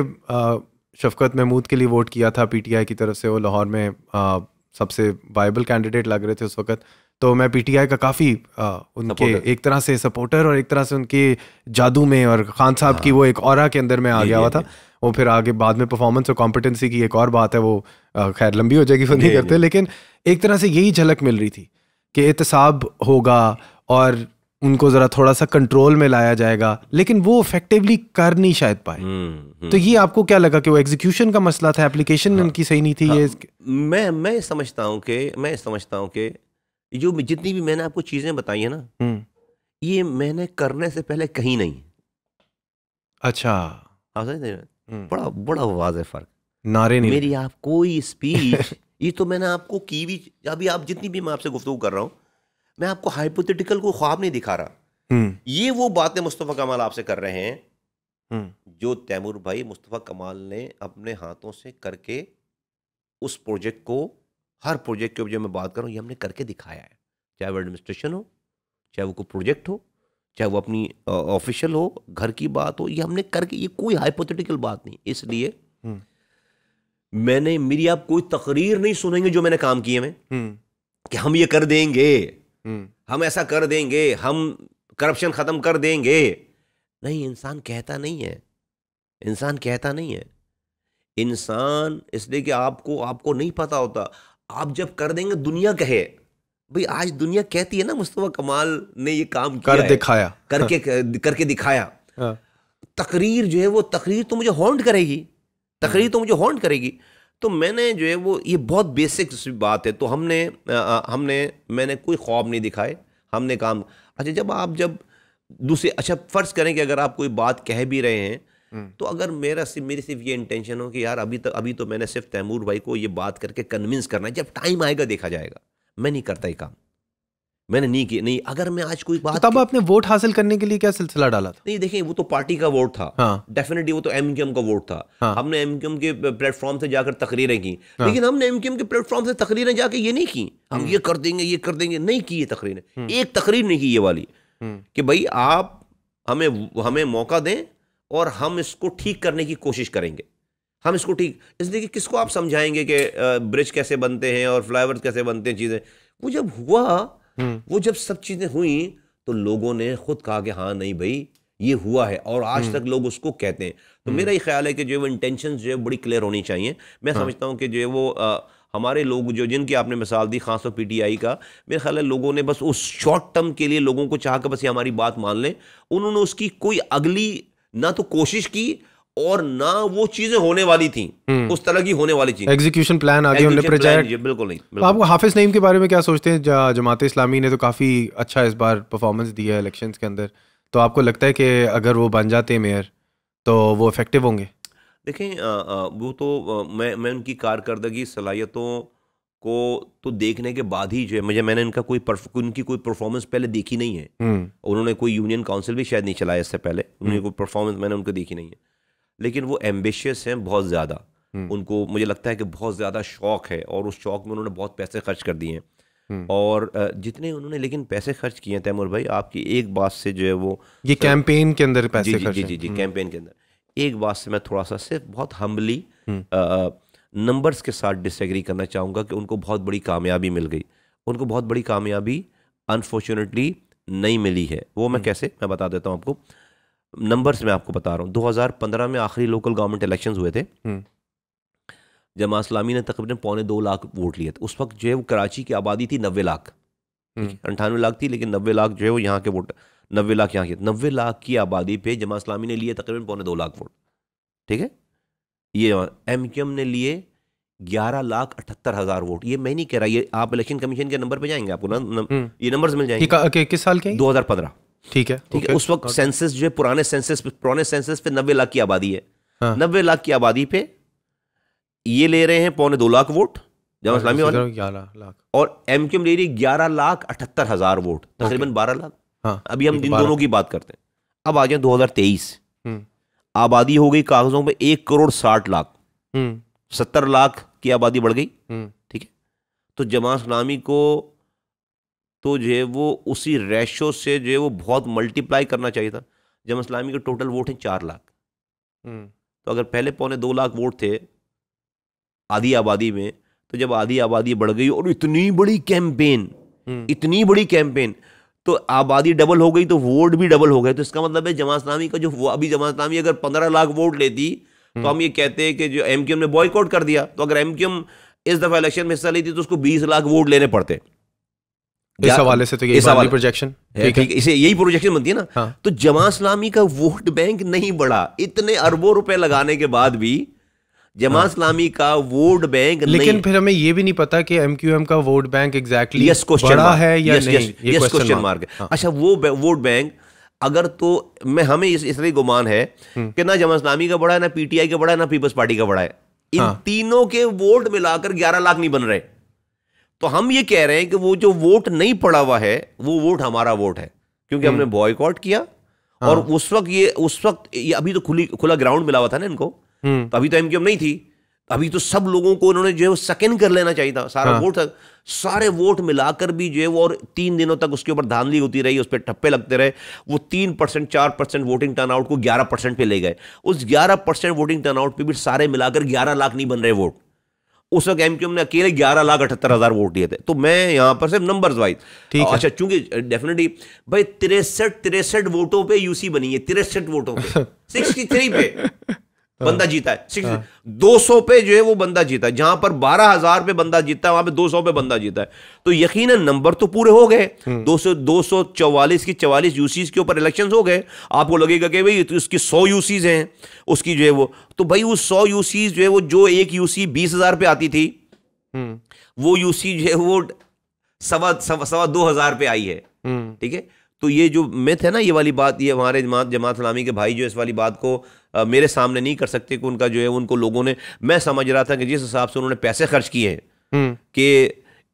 शफकत महमूद के लिए वोट किया था पीटीआई की तरफ से वो लाहौर में आ, सबसे वाइबल कैंडिडेट लग रहे थे उस वक्त तो मैं पीटीआई का काफ़ी उनके एक तरह से सपोर्टर और एक तरह से उनके जादू में और खान साहब की हाँ। वो एक और के अंदर में आ गया हुआ था वो फिर आगे बाद में परफॉर्मेंस और कॉम्पिटेंसी की एक और बात है वो खैर लंबी हो जाएगी फिर नहीं करते लेकिन एक तरह से यही झलक मिल रही थी कि एहतसाब होगा और उनको ज़रा थोड़ा सा कंट्रोल में लाया जाएगा लेकिन वो इफेक्टिवली कर नहीं शायद पाए हम्म, हम्म। तो ये आपको क्या लगा कि वो एग्जीक्यूशन का मसला था एप्लीकेशन हाँ, उनकी सही नहीं थी हाँ, ये मैं मैं समझता हूँ कि मैं समझता हूँ कि जो जितनी भी मैंने आपको चीज़ें बताई है ना हम्म। ये मैंने करने से पहले कहीं नहीं अच्छा आप बड़ा बड़ा वाज है फ़र्क नारे नहीं मेरी आप कोई स्पीच ये तो मैंने आपको की भी अभी आप जितनी भी मैं आपसे गुफ्तु कर रहा हूँ मैं आपको हाइपोथेटिकल को ख्वाब नहीं दिखा रहा हम्म। ये वो बातें मुस्तफ़ा कमाल आपसे कर रहे हैं हम्म। जो तैमूर भाई मुस्तफ़ा कमाल ने अपने हाथों से करके उस प्रोजेक्ट को हर प्रोजेक्ट के जो मैं बात कर रहा हूँ ये हमने करके दिखाया है चाहे वो एडमिनिस्ट्रेशन हो चाहे वो कोई प्रोजेक्ट हो चाहे वो अपनी ऑफिशियल हो घर की बात हो ये हमने करके ये कोई हाइपोथेटिकल बात नहीं इसलिए हम्म। मैंने मेरी आप कोई तकरीर नहीं सुनेंगे जो मैंने काम किए हैं कि हम ये कर देंगे हम ऐसा कर देंगे हम करप्शन खत्म कर देंगे नहीं इंसान कहता नहीं है इंसान कहता नहीं है इंसान इसलिए कि आपको आपको नहीं पता होता आप जब कर देंगे दुनिया कहे भाई आज दुनिया कहती है ना मुस्तफ़ा कमाल ने ये काम किया कर दिखाया करके करके दिखाया हाँ। तकरीर जो है वो तकरीर तो मुझे हॉन्ट करेगी तकरीर हम्म। तो मुझे हॉन्ट करेगी तो मैंने जो है वो ये बहुत बेसिक बात है तो हमने आ, हमने मैंने कोई ख्वाब नहीं दिखाए हमने काम अच्छा जब आप जब दूसरे अच्छा फ़र्ज़ करें कि अगर आप कोई बात कह भी रहे हैं हम्म। तो अगर मेरा सिर्फ मेरी सिर्फ ये इंटेंशन हो कि यार अभी तक अभी तो मैंने सिर्फ तैमूर भाई को ये बात करके कन्विंस करना है जब टाइम आएगा देखा जाएगा मैं नहीं करता ये काम मैंने नहीं किया नहीं अगर मैं आज कोई तो बात तब आपने वोट हासिल करने के लिए क्या सिलसिला डाला था नहीं देखिए वो तो पार्टी का वोट था हाँ। डेफिनेटली वो तो एम का वोट था हाँ। हमने एम के प्लेटफॉर्म से जाकर तकरीरें की हाँ। लेकिन हमने एम के प्लेटफॉर्म से तकरीरें जाकर ये नहीं की हम हम्म। ये कर देंगे ये कर देंगे नहीं की ये तकरीरें हम्म। एक तकरीर नहीं की ये वाली हम्म। कि भाई आप हमें हमें मौका दें और हम इसको ठीक करने की कोशिश करेंगे हम इसको ठीक इसलिए किसको आप समझाएंगे कि ब्रिज कैसे बनते हैं और फ्लाईओवर कैसे बनते हैं चीज़ें वो जब हुआ हम्म। वो जब सब चीजें हुई तो लोगों ने खुद कहा कि हाँ नहीं भाई ये हुआ है और आज हम्म। तक लोग उसको कहते हैं तो हम्म। मेरा ही ख्याल है कि जो है वो इंटेंशन जो है बड़ी क्लियर होनी चाहिए मैं हाँ। समझता हूँ कि जो है वो आ, हमारे लोग जो जिनकी आपने मिसाल दी खास टी आई का मेरा ख्याल है लोगों ने बस उस शॉर्ट टर्म के लिए लोगों को चाह कर बस ये हमारी बात मान लें उन्होंने उसकी कोई अगली ना तो कोशिश की और ना वो चीजें होने वाली थी हम्म। उस तरह की होने वाली चीज एग्जीक्यूशन प्लान आगे उन्होंने प्रोजेक्ट बिल्कुल नहीं तो बिल्कुल। तो आपको हाफिज नईम के बारे में क्या सोचते हैं जमात इस्लामी ने तो काफी अच्छा इस बार परफॉर्मेंस दिया है इलेक्शन के अंदर तो आपको लगता है कि अगर वो बन जाते हैं मेयर तो वो इफेक्टिव होंगे देखें वो तो मैं मैं उनकी कारकर्दगी सलाहियतों को तो देखने के बाद ही जो है मुझे मैंने इनका कोई उनकी कोई परफॉर्मेंस पहले देखी नहीं है हम्म। उन्होंने कोई यूनियन काउंसिल भी शायद नहीं चलाया इससे पहले उनकी हम्म। कोई परफॉर्मेंस मैंने उनको देखी नहीं है लेकिन वो एम्बिशियस हैं बहुत ज़्यादा हम्म। उनको मुझे लगता है कि बहुत ज़्यादा शौक है और उस शौक में उन्होंने बहुत पैसे खर्च कर दिए हैं हम्म। और जितने उन्होंने लेकिन पैसे खर्च किए हैं तैमूर भाई आपकी एक बात से जो है वो ये कैंपेन के अंदर पैसे जी जी, जी, जी हम्म। कैंपेन के अंदर एक बात से मैं थोड़ा सा सिर्फ बहुत हम्बली नंबर्स के साथ डिसएग्री करना चाहूँगा कि उनको बहुत बड़ी कामयाबी मिल गई उनको बहुत बड़ी कामयाबी अनफॉर्चुनेटली नहीं मिली है वो मैं कैसे मैं बता देता हूँ आपको नंबर्स मैं आपको बता रहा हूँ 2015 में आखिरी लोकल गवर्नमेंट इलेक्शंस हुए थे हम्म। जमा इस्लामी ने तकरीबन पौने दो लाख वोट लिए थे उस वक्त जो है वो कराची की आबादी थी नब्बे लाख हम्म। अंठानवे लाख थी लेकिन नब्बे लाख जो है वो यहाँ के वोट नब्बे लाख यहाँ के नब्बे लाख की आबादी पे जमा इस्लामी ने लिए तकरीबन पौने दो लाख वोट ठीक है ये एम क्यू एम ने लिए ग्यारह लाख अठहत्तर हजार वोट ये मैं नहीं कह रहा ये आप इलेक्शन कमीशन के नंबर पे जाएंगे आपको ना, हम्म। ये नंबर्स मिल जाएंगे किस साल के दो हजार पंद्रह ठीक है ठीक है उस वक्त सेंसस जो है पुराने सेंसस पुराने सेंसस पे नब्बे लाख की आबादी है हाँ। नब्बे लाख की आबादी पे ये ले रहे हैं पौने दो लाख वोट जमा हाँ, इस्लामी वाले ग्यारह लाख और एम क्यूम ले रही है ग्यारह लाख अठहत्तर हजार वोट तकरीबन बारह लाख हाँ, अभी हम इन दोनों की बात करते हैं अब आ जाए दो हजार तेईस हम्म। आबादी हो गई कागजों पर एक करोड़ साठ लाख हम्म। सत्तर लाख की आबादी बढ़ गई हम्म। ठीक है तो जमा इस्लामी को तो जो है वो उसी रेशो से जो है वो बहुत मल्टीप्लाई करना चाहिए था जब इस्लामी के टोटल वोट हैं चार लाख हम्म। तो अगर पहले पौने दो लाख वोट थे आधी आबादी में तो जब आधी आबादी बढ़ गई और इतनी बड़ी कैंपेन हम्म। इतनी बड़ी कैंपेन तो आबादी डबल हो गई तो वोट भी डबल हो गए तो इसका मतलब है जमा इस्लामी का जो अभी जमा इस्लामी अगर पंद्रह लाख वोट लेती तो हम्म। हम ये कहते हैं कि जो एम ने बॉयकॉट कर दिया तो अगर एम इस दफा इलेक्शन में हिस्सा लेती तो उसको बीस लाख वोट लेने पड़ते इस हवाले से तो यही इस प्रोजेक्शन ठीक इसे यही प्रोजेक्शन बनती है ना हाँ। तो जमा इस्लामी का वोट बैंक नहीं बढ़ा इतने अरबों रुपए लगाने के बाद भी जमा हाँ। इस्लामी हाँ। का वोट बैंक लेकिन नहीं। फिर हमें यह भी नहीं पता कि एम क्यू एम का वोट बैंक एग्जैक्टली यस है या यस, क्वेश्चन मार्क अच्छा वो वोट बैंक अगर तो मैं हमें इस इसलिए गुमान है हम्म। कि ना जमा इस्लामी का बढ़ा है ना पीटीआई का बढ़ा है ना पीपल्स पार्टी का बढ़ा है इन हाँ। तीनों के वोट मिलाकर ग्यारह लाख नहीं बन रहे तो हम ये कह रहे हैं कि वो जो वोट नहीं पड़ा हुआ है वो वोट हमारा वोट है क्योंकि हमने बॉयकॉट हम्म। किया हाँ। और उस वक्त ये उस वक्त ये अभी तो खुली खुला ग्राउंड मिला हुआ था ना इनको हम्म। तो अभी तो एमक्यूएम नहीं थी अभी तो सब लोगों को उन्होंने जो है सेकेंड कर लेना चाहिए था सारा हाँ। वोट सारे वोट मिलाकर भी जो है वो और तीन दिनों तक उसके ऊपर धांधली होती रही उस पर ठप्पे लगते रहे वो तीन परसेंट चार परसेंट वोटिंग टर्नआउट को ग्यारह परसेंट पे ले गए उस ग्यारह परसेंट वोटिंग टर्नआउट पे भी सारे मिलाकर ग्यारह लाख नहीं बन रहे वोट उस वक्त एम ने अकेले ग्यारह लाख अठहत्तर हजार वोट दिए थे तो मैं यहाँ पर सिर्फ नंबर वाइज ठीक अच्छा चूंकि डेफिनेटली भाई तिरसठ तिरसठ वोटों पे यूसी बनी है तिरसठ वोटों पे सिक्सटी थ्री पे हाँ। बंदा जीता है सिक्स हाँ। दो सौ पे जो है वो बंदा जीता है जहां पर बारह हजार पे बंदा जीता है वहां पे दो सौ पे बंदा जीता है तो यकीन नंबर तो पूरे हो गए हम्म। दो सौ दो सौ चौवालीस की चवालीस यूसीज के ऊपर इलेक्शन हो गए आपको लगेगा कि भाई तो उसकी सौ यूसीज हैं उसकी जो है वो तो भाई वो सौ यूसीज जो है वो जो एक यूसी बीस हजार पे आती थी हम्म। वो यूसी जो है वो सवा सवा, सवा दो हजार पे आई है हम्म। ठीक है तो ये जो मिथ है ना ये वाली बात ये हमारे जमात जमात इस्लामी के भाई जो इस वाली बात को मेरे सामने नहीं कर सकते कि उनका जो है उनको लोगों ने मैं समझ रहा था कि जिस हिसाब से उन्होंने पैसे खर्च किए हैं हम्म। कि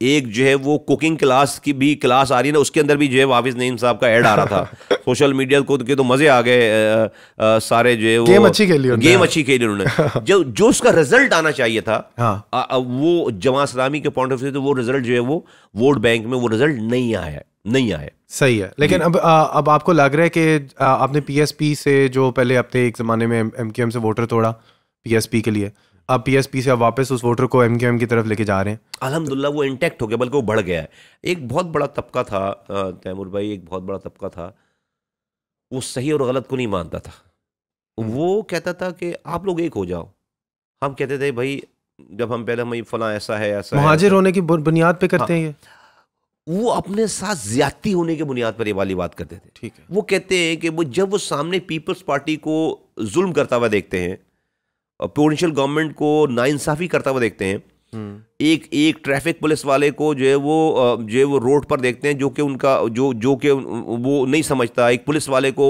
एक जो है वो कुकिंग क्लास की भी क्लास आ रही है ना उसके अंदर भी जो है वाफिज नईम साहब का ऐड आ रहा था सोशल मीडिया को के तो, तो मजे आ गए सारे जो है वो गेम अच्छी खेली गेम अच्छी खेली उन्होंने जो जो उसका रिजल्ट आना चाहिए था हाँ। आ, वो जमा सलामी के पॉइंट ऑफ व्यू से तो वो रिजल्ट जो है वो वोट बैंक में वो रिजल्ट नहीं आया नहीं आए सही है लेकिन अब आ, अब आपको लग रहा है कि आपने पीएसपी से जो पहले आपने एक ज़माने में एमकेएम से वोटर तोड़ा पीएसपी के लिए अब पीएसपी से आप वापस उस वोटर को एमकेएम की तरफ लेके जा रहे हैं अलहमदिल्ला वो इंटैक्ट हो गया बल्कि वो बढ़ गया है एक बहुत बड़ा तबका था तैमूर भाई एक बहुत बड़ा तबका था वो सही और गलत को नहीं मानता था हम्म। वो कहता था कि आप लोग एक हो जाओ हम कहते थे भाई जब हम पहले हम फला ऐसा है ऐसा हाजिर होने की बुनियाद पे हाँ। करते हैं वो अपने साथ ज्यादती होने के बुनियाद पर ये वाली बात करते थे ठीक है वो कहते हैं कि वो जब वो सामने पीपल्स पार्टी को जुल्म करता हुआ देखते हैं प्रोविंशियल गवर्नमेंट को नाइंसाफ़ी करता हुआ देखते हैं हम्म। एक एक ट्रैफिक पुलिस वाले को जो है वो जो है वो रोड पर देखते हैं जो कि उनका जो जो कि वो नहीं समझता एक पुलिस वाले को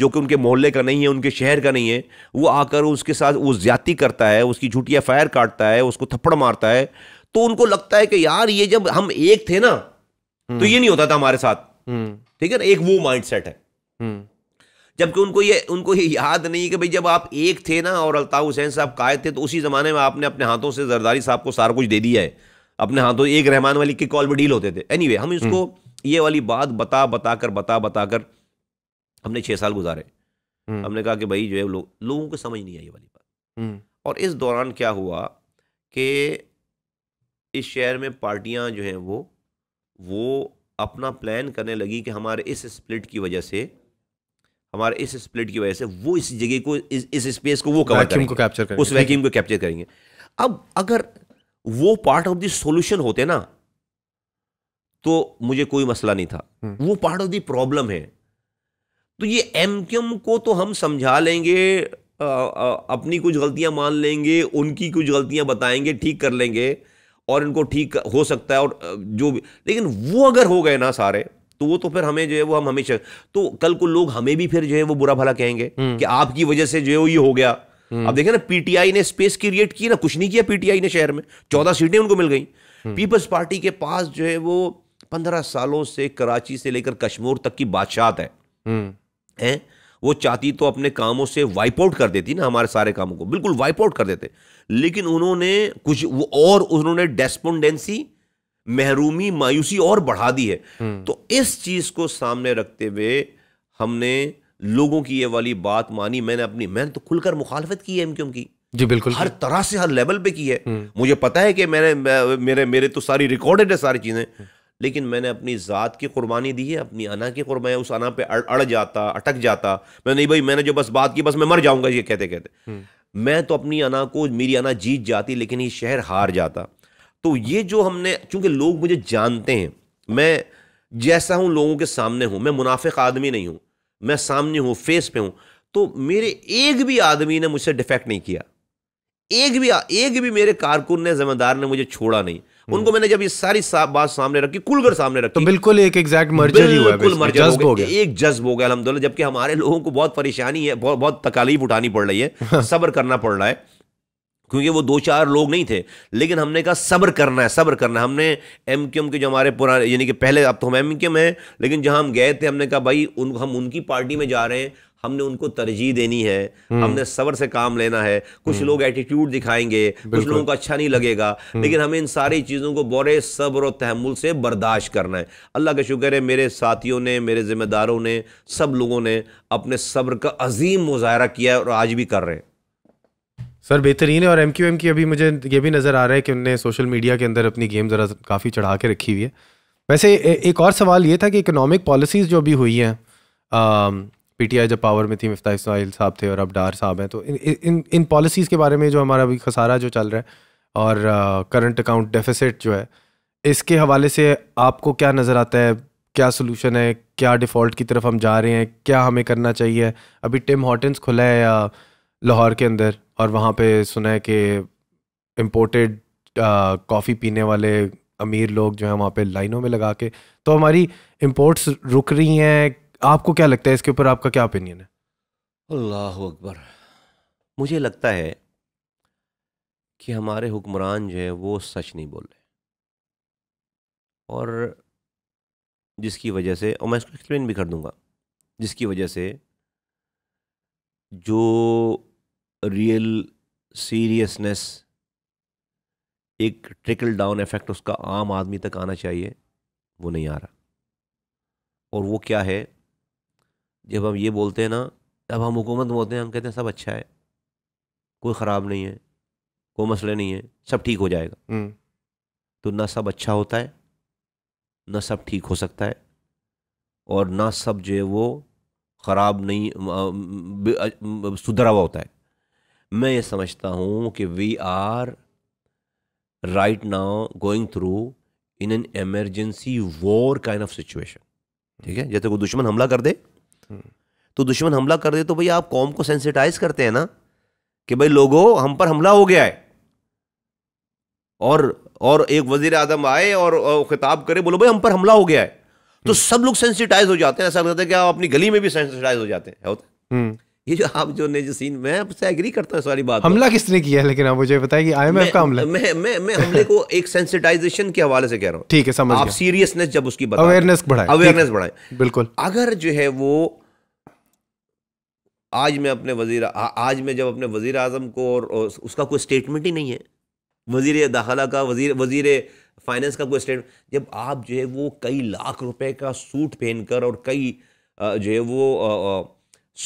जो कि उनके मोहल्ले का नहीं है उनके शहर का नहीं है वो आकर उसके साथ वो ज्यादती करता है उसकी झूठी एफ काटता है उसको थप्पड़ मारता है तो उनको लगता है कि यार ये जब हम एक थे ना तो ये नहीं होता था हमारे साथ हम्म। ठीक है ना एक वो माइंड सेट है हम्म। जबकि उनको ये उनको ये याद नहीं कि भाई जब आप एक थे ना और अल्ताफ हुसैन साहब कायद थे तो उसी ज़माने में आपने अपने हाथों से जरदारी साहब को सारा कुछ दे दिया है अपने हाथों एक रहमान वाली की कॉल में डील होते थे एनी anyway, हम इसको हम्म। ये वाली बात बता बता कर बता बता कर हमने छह साल गुजारे हमने कहा कि भाई जो है लो, लोगों को समझ नहीं आई वाली बात और इस दौरान क्या हुआ कि इस शहर में पार्टियां जो हैं वो वो अपना प्लान करने लगी कि हमारे इस स्प्लिट की वजह से हमारे इस स्प्लिट की वजह से वो इस जगह को इस इस स्पेस को वो कवर करेंगे को कैप्चर करेंगे उस वैक्यूम को कैप्चर करेंगे अब अगर वो पार्ट ऑफ द सॉल्यूशन होते ना तो मुझे कोई मसला नहीं था हम्म। वो पार्ट ऑफ द प्रॉब्लम है तो ये एमक्यूम को तो हम समझा लेंगे आ, आ, अपनी कुछ गलतियां मान लेंगे उनकी कुछ गलतियां बताएंगे ठीक कर लेंगे और इनको ठीक हो सकता है और जो भी लेकिन वो अगर हो गए ना सारे तो वो तो फिर हमें जो है वो हम हमेशा तो कल को लोग हमें भी फिर जो है वो बुरा भला कहेंगे हम्म। कि आपकी वजह से जो है वो ये हो गया हम्म। अब देखे ना पीटीआई ने स्पेस क्रिएट की ना कुछ नहीं किया पीटीआई ने शहर में चौदह सीटें उनको मिल गई पीपल्स पार्टी के पास जो है वो पंद्रह सालों से कराची से लेकर कश्मीर तक की बादशाहत है हम्म। हैं वो चाहती तो अपने कामों से वाइप आउट कर देती ना हमारे सारे कामों को बिल्कुल वाइप आउट कर देते लेकिन उन्होंने कुछ और उन्होंने डेस्पोंडेंसी महरूमी मायूसी और बढ़ा दी है हम्म। तो इस चीज को सामने रखते हुए हमने लोगों की ये वाली बात मानी मैंने अपनी मैंने तो खुलकर मुखालफत की है एमक्यूएम की जी बिल्कुल हर तरह से हर लेवल पे की है हम्म। मुझे पता है कि मैंने मेरे मेरे तो सारी रिकॉर्डेड है सारी चीज़ें हम्म। लेकिन मैंने अपनी ज़ात की कुर्बानी दी है अपनी अना की कुर्बानी उस अना पे अड़, अड़ जाता अटक जाता मैं नहीं भाई मैंने जो बस बात की बस मैं मर जाऊंगा ये कहते कहते मैं तो अपनी अना को मेरी अना जीत जाती लेकिन ये शहर हार जाता तो ये जो हमने चूंकि लोग मुझे जानते हैं मैं जैसा हूँ लोगों के सामने हूँ मैं मुनाफिक आदमी नहीं हूँ मैं सामने हूँ फेस पे हूँ तो मेरे एक भी आदमी ने मुझसे डिफेक्ट नहीं किया एक भी एक भी मेरे कारकुन ने जिम्मेदार ने मुझे छोड़ा नहीं उनको मैंने जब ये सारी सा, बात सामने रखी कुलगर सामने रखी तो बिल्कुल एक एग्जैक्ट मर्जर ही हुआ बिल्कुल मर्जर हो गया एक जज्ब हो गया अलहमदुल्ला जबकि हमारे लोगों को बहुत परेशानी है बहुत बहुत तकालीफ उठानी पड़ रही है सब्र करना पड़ रहा है क्योंकि वो दो चार लोग नहीं थे लेकिन हमने कहा सब्र करना है सब्र करना है हमने एम क्यू के जो हमारे पुराने यानी कि पहले अब तो हम एम क्यू हैं लेकिन जहाँ हम गए थे हमने कहा भाई उन हम उनकी पार्टी में जा रहे हैं हमने उनको तरजीह देनी है हम्म। हमने सबर से काम लेना है कुछ हम्म। लोग एटीट्यूड दिखाएंगे कुछ लोगों को अच्छा नहीं लगेगा हम्म। लेकिन हमें इन सारी चीज़ों को बड़े सब्र और तहमुल से बर्दाश्त करना है अल्लाह का शुक्र है मेरे साथियों ने मेरे ज़िम्मेदारों ने सब लोगों ने अपने सब्र का अजीम मुजाहरा किया है और आज भी कर रहे हैं सर बेहतरीन है और एम क्यू एम की अभी मुझे ये भी नज़र आ रहा है कि उनने सोशल मीडिया के अंदर अपनी गेम ज़रा काफ़ी चढ़ा के रखी हुई है वैसे एक और सवाल ये था कि इकोनॉमिक पॉलिसीज़ जो अभी हुई हैं पीटीआई जब पावर में थी मिफ्ता इसमाइल साहब थे और अब डार साहब हैं तो इन इन इन पॉलिसीज़ के बारे में जो हमारा अभी खसारा जो चल रहा है और करंट अकाउंट डेफिसिट जो है इसके हवाले से आपको क्या नज़र आता है क्या सोल्यूशन है क्या डिफ़ॉल्ट की तरफ हम जा रहे हैं क्या हमें करना चाहिए अभी टिम हॉटन्स खुला है या लाहौर के अंदर और वहाँ पे सुना है कि इम्पोर्टेड कॉफ़ी uh, पीने वाले अमीर लोग जो हैं वहाँ पे लाइनों में लगा के तो हमारी इम्पोर्ट्स रुक रही हैं आपको क्या लगता है इसके ऊपर आपका क्या ओपिनियन है अल्लाह अकबर मुझे लगता है कि हमारे हुक्मरान जो है वो सच नहीं बोल रहे और जिसकी वजह से और मैं इसको एक्सप्लेन भी कर दूंगा जिसकी वजह से जो रियल सीरियसनेस एक ट्रिकल डाउन इफेक्ट उसका आम आदमी तक आना चाहिए वो नहीं आ रहा और वो क्या है जब हम ये बोलते हैं ना तब हम हुकूमत बोलते हैं हम कहते हैं सब अच्छा है कोई ख़राब नहीं है कोई मसले नहीं है सब ठीक हो जाएगा हम्म। तो ना सब अच्छा होता है ना सब ठीक हो सकता है और ना सब जो है वो ख़राब नहीं सुधरा हुआ होता है मैं ये समझता हूँ कि we are right now going through in an emergency war kind of situation ठीक है जैसे कोई दुश्मन हमला कर दे तो दुश्मन हमला कर दे तो भाई आप कौम को सेंसिटाइज करते हैं ना कि भाई लोगों हम पर हमला हो गया है और और एक वजीर आजम आए और, खिताब करे बोलो भाई हम पर हमला हो गया है तो हम्म। सब लोग सेंसिटाइज हो जाते हैं ऐसा लगता है कि आप अपनी गली में भी सेंसिटाइज हो जाते हैं होता हम्म। ये जो आप जो ने जो सीन मैं आपसे एग्री करता हूँ सारी बात हमला किसने किया है लेकिन आप मुझे बताया कि आईएमएफ का हमला मैं मैं मैं हमले को एक सेंसिटाइजेशन के हवाले से कह रहा हूँ ठीक है समझ आप सीरियसनेस जब उसकी अवेयरनेस बढ़ाए अवेयरनेस बढ़ाए बिल्कुल अगर जो है वो आज मैं अपने वजीर आज मैं जब अपने वजीर अजम को और, उसका कोई स्टेटमेंट ही नहीं है वजीर दाखिला का वजीर वजीर फाइनेंस का कोई स्टेटमेंट जब आप जो है वो कई लाख रुपए का सूट पहनकर और कई जो है वो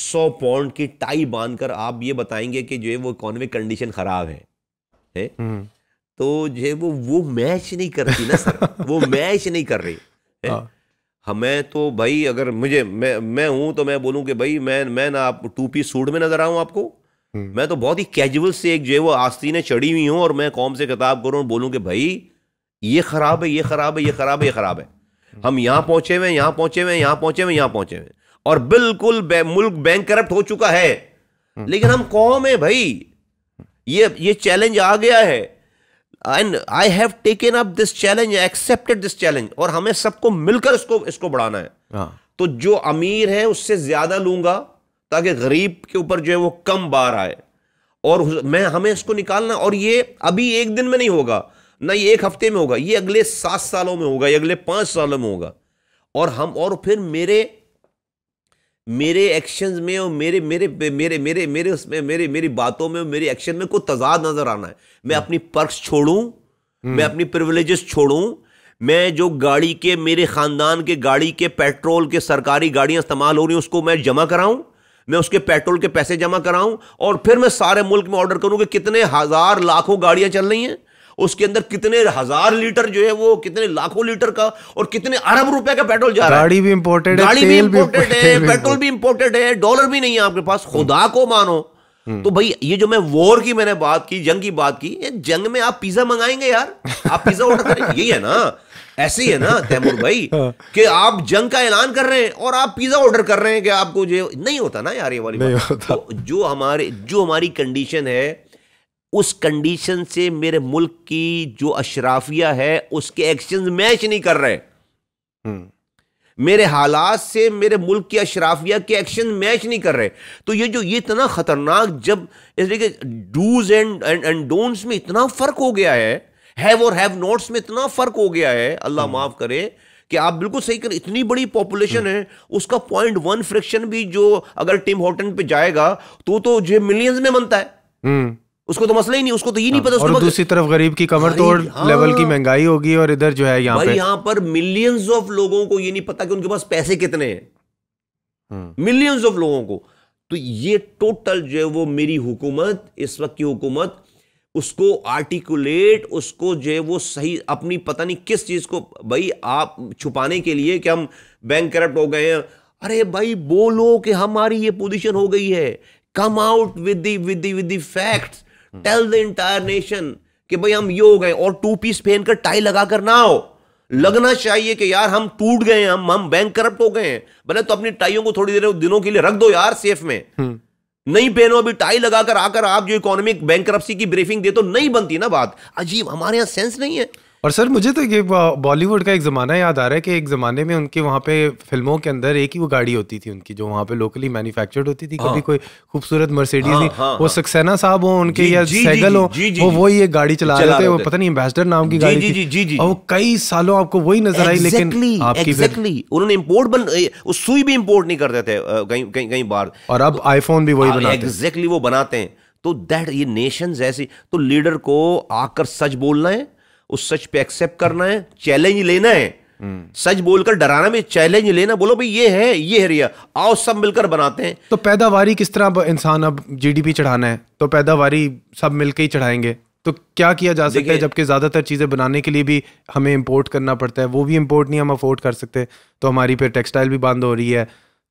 सौ पौंड की टाई बांधकर आप ये बताएंगे कि जो है वो इकोनॉमिक कंडीशन ख़राब है है हम्म। तो जो है वो वो मैच नहीं करती ना सर वो मैच नहीं कर रही है हाँ। हमें हाँ, तो भाई अगर मुझे मैं मैं हूं तो मैं बोलूं कि भाई मैं मैं ना आप टू पीस सूट में नजर आऊं आपको हम्म। मैं तो बहुत ही कैजुअल से एक जो है वो आस्तीने चढ़ी हुई हूं और मैं कौम से खिताब करूं और बोलूं कि भाई ये खराब है ये खराब है ये खराब है ये खराब है हम यहां पहुंचे हुए यहां पहुंचे हुए यहां पहुंचे हुए यहां पहुंचे हुए और बिल्कुल मुल्क बैंक करप्ट हो चुका है हम्म। लेकिन हम कौम है भाई ये ये चैलेंज आ गया है and I have taken up this challenge accepted this challenge और हमें सबको मिलकर इसको इसको बढ़ाना है हाँ। तो जो अमीर है उससे ज्यादा लूंगा ताकि गरीब के ऊपर जो है वो कम बार आए और मैं हमें इसको निकालना और ये अभी एक दिन में नहीं होगा ना ये एक हफ्ते में होगा ये अगले सात सालों में होगा ये अगले पांच सालों में होगा और हम और फिर मेरे मेरे एक्शंस में और मेरे मेरे मेरे मेरे मेरे उसमें मेरे मेरी बातों में मेरे एक्शन में कोई तजाद नजर आना है मैं अपनी पर्स छोड़ूं हम्म। मैं अपनी प्रिवलेज छोड़ूं मैं जो गाड़ी के मेरे खानदान के गाड़ी के पेट्रोल के सरकारी गाड़ियां इस्तेमाल हो रही उसको मैं जमा कराऊं मैं उसके पेट्रोल के पैसे जमा कराऊं और फिर मैं सारे मुल्क में ऑर्डर करूं कि कितने हजार लाखों गाड़ियां चल रही हैं उसके अंदर कितने हजार लीटर जो है वो कितने लाखों लीटर का और कितने अरब रुपए का पेट्रोल जा रहा है गाड़ी भी इम्पोर्टेड है गाड़ी भी इम्पोर्टेड है पेट्रोल भी इम्पोर्टेड है डॉलर भी नहीं है आपके पास खुदा को मानो हम्म। तो भाई ये जो मैं वॉर की मैंने बात की जंग की बात की ये जंग में आप पिज्जा मंगाएंगे यार आप पिज्जा ऑर्डर करें यही है ना ऐसे ही है ना तैमूर भाई हाँ। कि आप जंग का ऐलान कर रहे हैं और आप पिज्जा ऑर्डर कर रहे हैं कि आपको जो नहीं होता ना यार ये वाली बात तो जो हमारे जो हमारी कंडीशन है उस कंडीशन से मेरे मुल्क की जो अशराफिया है उसके एक्शन मैच नहीं कर रहे हम्म। मेरे हालात से मेरे मुल्क की अशराफिया के एक्शन मैच नहीं कर रहे तो ये जो ये इतना ख़तरनाक जब इस तरीके डूज एंड एंड डोंट्स में इतना फ़र्क हो गया है हैव और हैव नॉट्स में इतना फ़र्क हो गया है अल्लाह हम्म। माफ़ करे कि आप बिल्कुल सही कर इतनी बड़ी पॉपुलेशन हम्म। है उसका पॉइंट वन फ्रिक्शन भी जो अगर टिम होटन पे जाएगा तो तो जो मिलियंस में बनता है उसको तो मसला ही नहीं उसको तो ये नहीं हाँ, पता और दूसरी तरफ गरीब की कमर तोड़ हाँ, लेवल की महंगाई होगी और इधर जो है यहाँ पे यहाँ पर मिलियंस ऑफ लोगों को ये नहीं पता कि उनके पास पैसे कितने हैं मिलियंस हाँ। ऑफ लोगों को तो ये टोटल जो है वो मेरी हुकूमत इस वक्त की हुकूमत उसको आर्टिकुलेट उसको जो है वो सही अपनी पता नहीं किस चीज़ को भाई आप छुपाने के लिए कि हम बैंक करप्ट हो गए हैं अरे भाई बोलो कि हमारी ये पोजीशन हो गई है come out with with with facts tell the entire nation कि भाई हम ये हो गए और टू पीस पहन कर टाई लगा कर ना आओ लगना चाहिए कि यार हम टूट गए हम हम बैंक करप्ट हो गए हैं भले तो अपनी टाइयों को थोड़ी देर दिनों के लिए रख दो यार सेफ में hmm. नहीं पहनो अभी टाई लगाकर आकर आप जो इकोनॉमिक बैंक की ब्रीफिंग दे तो नहीं बनती ना बात अजीब हमारे यहां सेंस नहीं है और सर मुझे तो ये बॉलीवुड का एक ज़माना याद आ रहा है कि एक ज़माने में उनके वहाँ पे फिल्मों के अंदर एक ही वो गाड़ी होती थी उनकी जो वहाँ पे लोकली मैन्युफैक्चर्ड होती थी कभी हाँ। कोई खूबसूरत मर्सिडीज हाँ, नहीं हाँ, वो सक्सेना साहब हो उनके या साइकिल सैगल हो वो वही एक गाड़ी चला रहे थे पता नहीं एम्बेसडर नाम की गाड़ी और कई सालों आपको वही नजर आई लेकिन आपकी उन्होंने इम्पोर्ट बन सुई भी इम्पोर्ट नहीं करते थे कहीं कहीं बार और अब आईफोन तो भी वही बनाते एग्जैक्टली वो बनाते हैं तो दैट ये नेशंस ऐसी तो लीडर को आकर सच बोलना है उस सच पे एक्सेप्ट करना है चैलेंज लेना है सच बोलकर डराना भी चैलेंज लेना बोलो भाई ये है ये है रिया आओ सब मिलकर बनाते हैं तो पैदावार किस तरह इंसान अब जीडीपी चढ़ाना है तो पैदावार सब मिलकर ही चढ़ाएंगे तो क्या किया जा सकता है जबकि ज़्यादातर चीज़ें बनाने के लिए भी हमें इम्पोर्ट करना पड़ता है वो भी इम्पोर्ट नहीं हम अफोर्ड कर सकते तो हमारी फिर टेक्सटाइल भी बंद हो रही है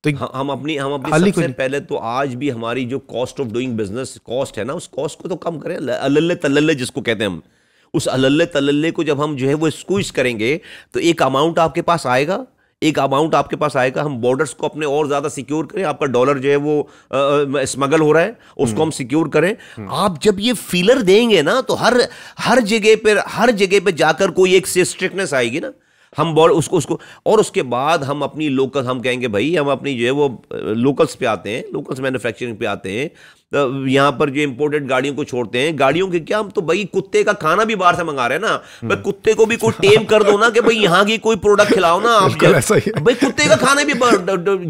तो हम अपनी हम अपनी सबसे पहले तो आज भी हमारी जो cost of doing business cost है ना उस कॉस्ट को तो कम करें अल्ले तल्ले जिसको कहते हैं हम उस अलल्ले तल्ले को जब हम जो है वो स्क्वीज करेंगे तो एक अमाउंट आपके पास आएगा एक अमाउंट आपके पास आएगा हम बॉर्डर्स को अपने और ज़्यादा सिक्योर करें आपका डॉलर जो है वो स्मगल हो रहा है उसको हम्म। हम सिक्योर करें हम्म। आप जब ये फीलर देंगे ना तो हर हर जगह पर हर जगह पर जाकर कोई एक स्ट्रिक्टनेस आएगी ना हम बॉर्डर उसको उसको और उसके बाद हम अपनी लोकल हम कहेंगे भाई हम अपनी जो है वो लोकल्स पे आते हैं लोकल्स मैन्युफैक्चरिंग पे आते हैं तो यहाँ पर जो इंपोर्टेड गाड़ियों को छोड़ते हैं गाड़ियों के क्या हम तो भाई कुत्ते का खाना भी बाहर से मंगा रहे हैं ना हम्म। भाई कुत्ते को भी कोई टेम कर दो ना कि भाई यहाँ की कोई प्रोडक्ट खिलाओ ना आप भाई कुत्ते का खाना भी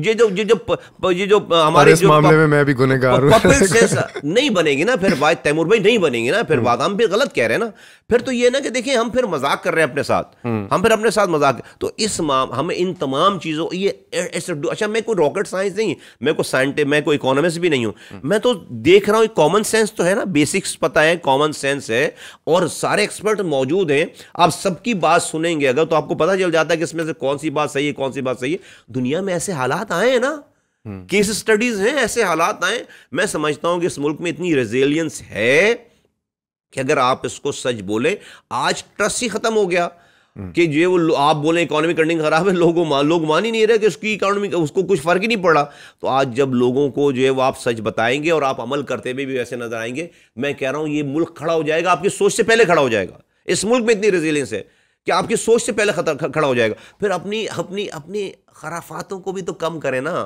ये जो ये जो ये जो हमारे मामले में मैं भी नहीं बनेगी ना फिर वाद तैमूर भाई नहीं बनेगी ना फिर हम्म। वाद हम गलत कह रहे हैं ना फिर तो ये ना कि देखिए हम फिर मजाक कर रहे हैं अपने साथ हम्म। हम फिर अपने साथ मजाक तो इस माम हमें इन तमाम चीज़ों ये अच्छा मैं कोई रॉकेट साइंस नहीं मैं कोई साइंटिस्ट मैं कोई इकोनॉमिस्ट भी नहीं हूँ मैं तो देख रहा हूं कॉमन सेंस तो है ना बेसिक्स पता है कॉमन सेंस है और सारे एक्सपर्ट मौजूद हैं आप सबकी बात सुनेंगे अगर तो आपको पता चल जाता है कि इसमें से कौन सी बात सही है कौन सी बात सही है दुनिया में ऐसे हालात आए हैं ना केस हम्म। स्टडीज हैं ऐसे हालात आए मैं समझता हूं कि इस मुल्क में इतनी रेजिलियंस है कि अगर आप इसको सच बोले आज ट्रस्ट ही खत्म हो गया कि जो वो आप बोले इकोनॉमिक अर्निंग खराब है लोगों मान लोग मान ही नहीं रहे कि उसकी इकोनॉमी उसको कुछ फ़र्क ही नहीं पड़ा तो आज जब लोगों को जो है वो आप सच बताएंगे और आप अमल करते हुए भी वैसे नजर आएंगे मैं कह रहा हूं ये मुल्क खड़ा हो जाएगा आपकी सोच से पहले खड़ा हो जाएगा इस मुल्क में इतनी रेजिलियंस है कि आपकी सोच से पहले खड़ा हो जाएगा फिर अपनी अपनी अपनी खराफातों को भी तो कम करें ना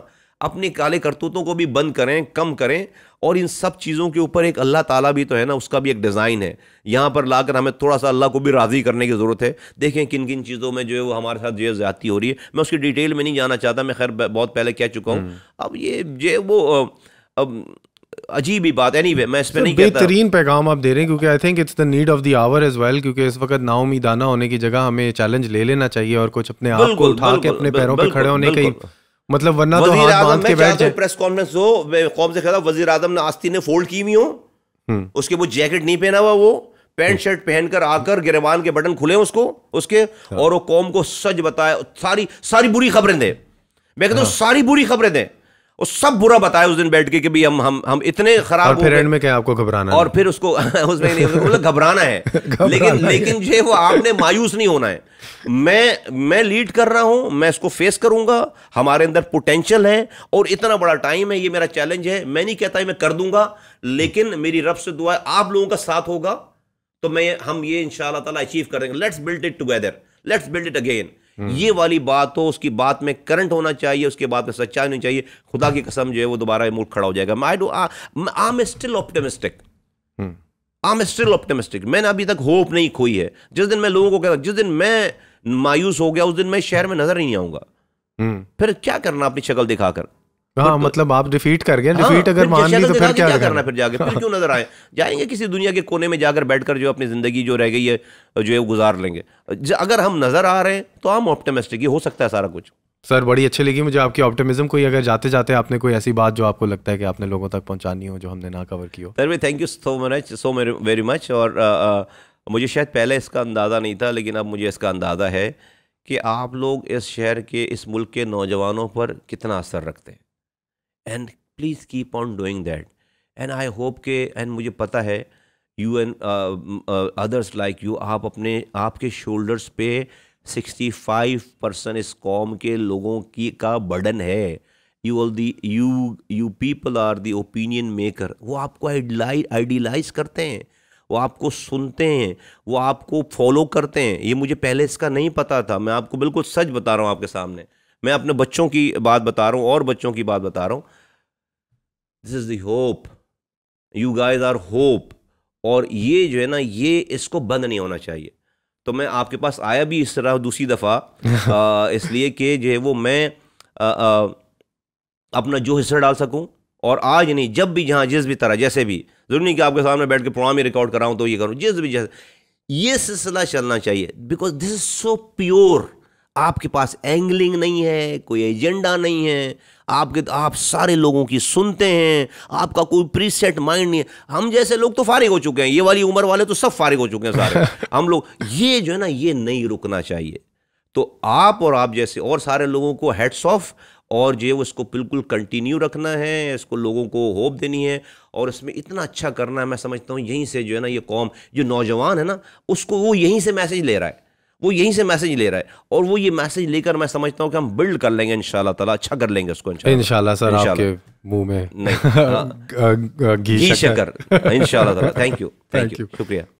अपने काले करतूतों को भी बंद करें कम करें और इन सब चीज़ों के ऊपर एक अल्लाह ताला भी तो है ना उसका भी एक डिज़ाइन है यहाँ पर लाकर हमें थोड़ा सा अल्लाह को भी राज़ी करने की ज़रूरत है देखें किन किन चीज़ों में जो है वो हमारे साथ जो है ज़्यादा हो रही है मैं उसकी डिटेल में नहीं जाना चाहता मैं खैर बहुत पहले कह चुका हूँ हम्म। अब ये जो वो अब अजीब ही बात एनी anyway, मैं इसमें नहीं बेहतरीन पैगाम आप दे रहे हैं क्योंकि I think it's the need of the hour as well क्योंकि इस वक्त नाउमीदाना होने की जगह हमें चैलेंज ले लेना चाहिए और कुछ अपने आप को उठा के अपने पैरों पर खड़े होने का मतलब वरना तो हाथ बांध के बैठ जाए प्रेस कॉन्फ्रेंस हो कौम से कहता वजीर आजम ने आस्ती ने फोल्ड की हुई हो हम्म। उसके वो जैकेट नहीं पहना हुआ वो पैंट शर्ट हम्म। पहनकर आकर गिरवान के बटन खुले उसको उसके हाँ। और वो कौम को सच बताए सारी सारी बुरी खबरें दे मैं कहता हूँ हाँ। सारी बुरी खबरें दें और सब बुरा बताया उस दिन बैठ के कि भी हम हम हम इतने खराब और फिर एंड में क्या आपको घबराना और फिर उसको उसमें नहीं मतलब घबराना है घबराना लेकिन है। लेकिन जो वो आपने मायूस नहीं होना है मैं मैं लीड कर रहा हूं मैं इसको फेस करूंगा हमारे अंदर पोटेंशियल है और इतना बड़ा टाइम है ये मेरा चैलेंज है मैं नहीं कहता मैं कर दूंगा लेकिन मेरी रब से दुआ आप लोगों का साथ होगा तो मैं हम ये इन शाह अचीव करेंगे let's build it together let's build it again हम्म। ये वाली बात हो उसकी बात में करंट होना चाहिए उसके बात में सच्चाई होनी चाहिए खुदा की कसम जो है वो दोबारा मूड खड़ा हो जाएगा I do am am still optimistic I am still optimistic मैंने अभी तक होप नहीं खोई है जिस दिन मैं लोगों को कहता जिस दिन मैं मायूस हो गया उस दिन मैं शहर में नजर नहीं आऊंगा हम्म। फिर क्या करना अपनी शक्ल दिखाकर हाँ मतलब आप डिफीट कर गए हाँ, डिफीट अगर मान ली तो फिर क्या, करना है फिर जाके फिर क्यों नजर आए जाएंगे किसी दुनिया के कोने में जाकर बैठकर जो अपनी जिंदगी जो रह गई है जो है गुजार लेंगे अगर हम नजर आ रहे हैं तो हम ऑप्टोमिस्टिक हो सकता है सारा कुछ सर बड़ी अच्छी लगी मुझे आपकी ऑप्टिमिज्म कोई अगर जाते जाते आपने कोई ऐसी बात जो आपको लगता है कि आपने लोगों तक पहुंचानी हो जो हमने ना कवर की हो सर भाई thank you so much so very much और मुझे शायद पहले इसका अंदाज़ा नहीं था लेकिन अब मुझे इसका अंदाज़ा है कि आप लोग इस शहर के इस मुल्क के नौजवानों पर कितना असर रखते हैं and please keep on doing that and I hope के एंड मुझे पता है you and others like you आप अपने आपके शोल्डर्स पे 65 परसेंट इस कॉम के लोगों की का बर्डन है you all the you you people are the opinion maker वो आपको आइडियलाइज करते हैं वो आपको सुनते हैं वो आपको फॉलो करते हैं ये मुझे पहले इसका नहीं पता था मैं आपको बिल्कुल सच बता रहा हूँ आपके सामने मैं अपने बच्चों की बात बता रहा हूँ और बच्चों की बात बता रहा हूँ this is the hope you guys are hope और ये जो है ना ये इसको बंद नहीं होना चाहिए तो मैं आपके पास आया भी इस तरह दूसरी दफ़ा इसलिए कि जो है वो मैं आ, आ, अपना जो हिस्सा डाल सकूं और आज नहीं जब भी जहां जिस भी तरह जैसे भी ज़रूरी नहीं कि आपके सामने बैठ के प्रोग्राम ही रिकॉर्ड कराऊं तो ये करूं जिस भी जैसे ये सिलसिला चलना चाहिए because this is so pure आपके पास एंगलिंग नहीं है कोई एजेंडा नहीं है आपके तो- आप सारे लोगों की सुनते हैं आपका कोई प्रीसेट माइंड नहीं है हम जैसे लोग तो फारिग हो चुके हैं ये वाली उम्र वाले तो सब फारिग हो चुके हैं सारे हम लोग ये जो है ना ये नहीं रुकना चाहिए तो आप और आप जैसे और सारे लोगों को हेड्स ऑफ और जो है बिल्कुल कंटिन्यू रखना है इसको लोगों को होप देनी है और इसमें इतना अच्छा करना है मैं समझता हूँ यहीं से जो है ना ये कौम जो नौजवान है ना उसको वो यहीं से मैसेज ले रहा है वो यहीं से मैसेज ले रहा है और वो ये मैसेज लेकर मैं समझता हूँ कि हम बिल्ड कर लेंगे इंशाल्लाह ताला अच्छा कर लेंगे उसको इंशाल्लाह सर आपके मुंह में हाँ। घी शक्कर इंशाल्लाह ताला थैंक यू थैंक यू शुक्रिया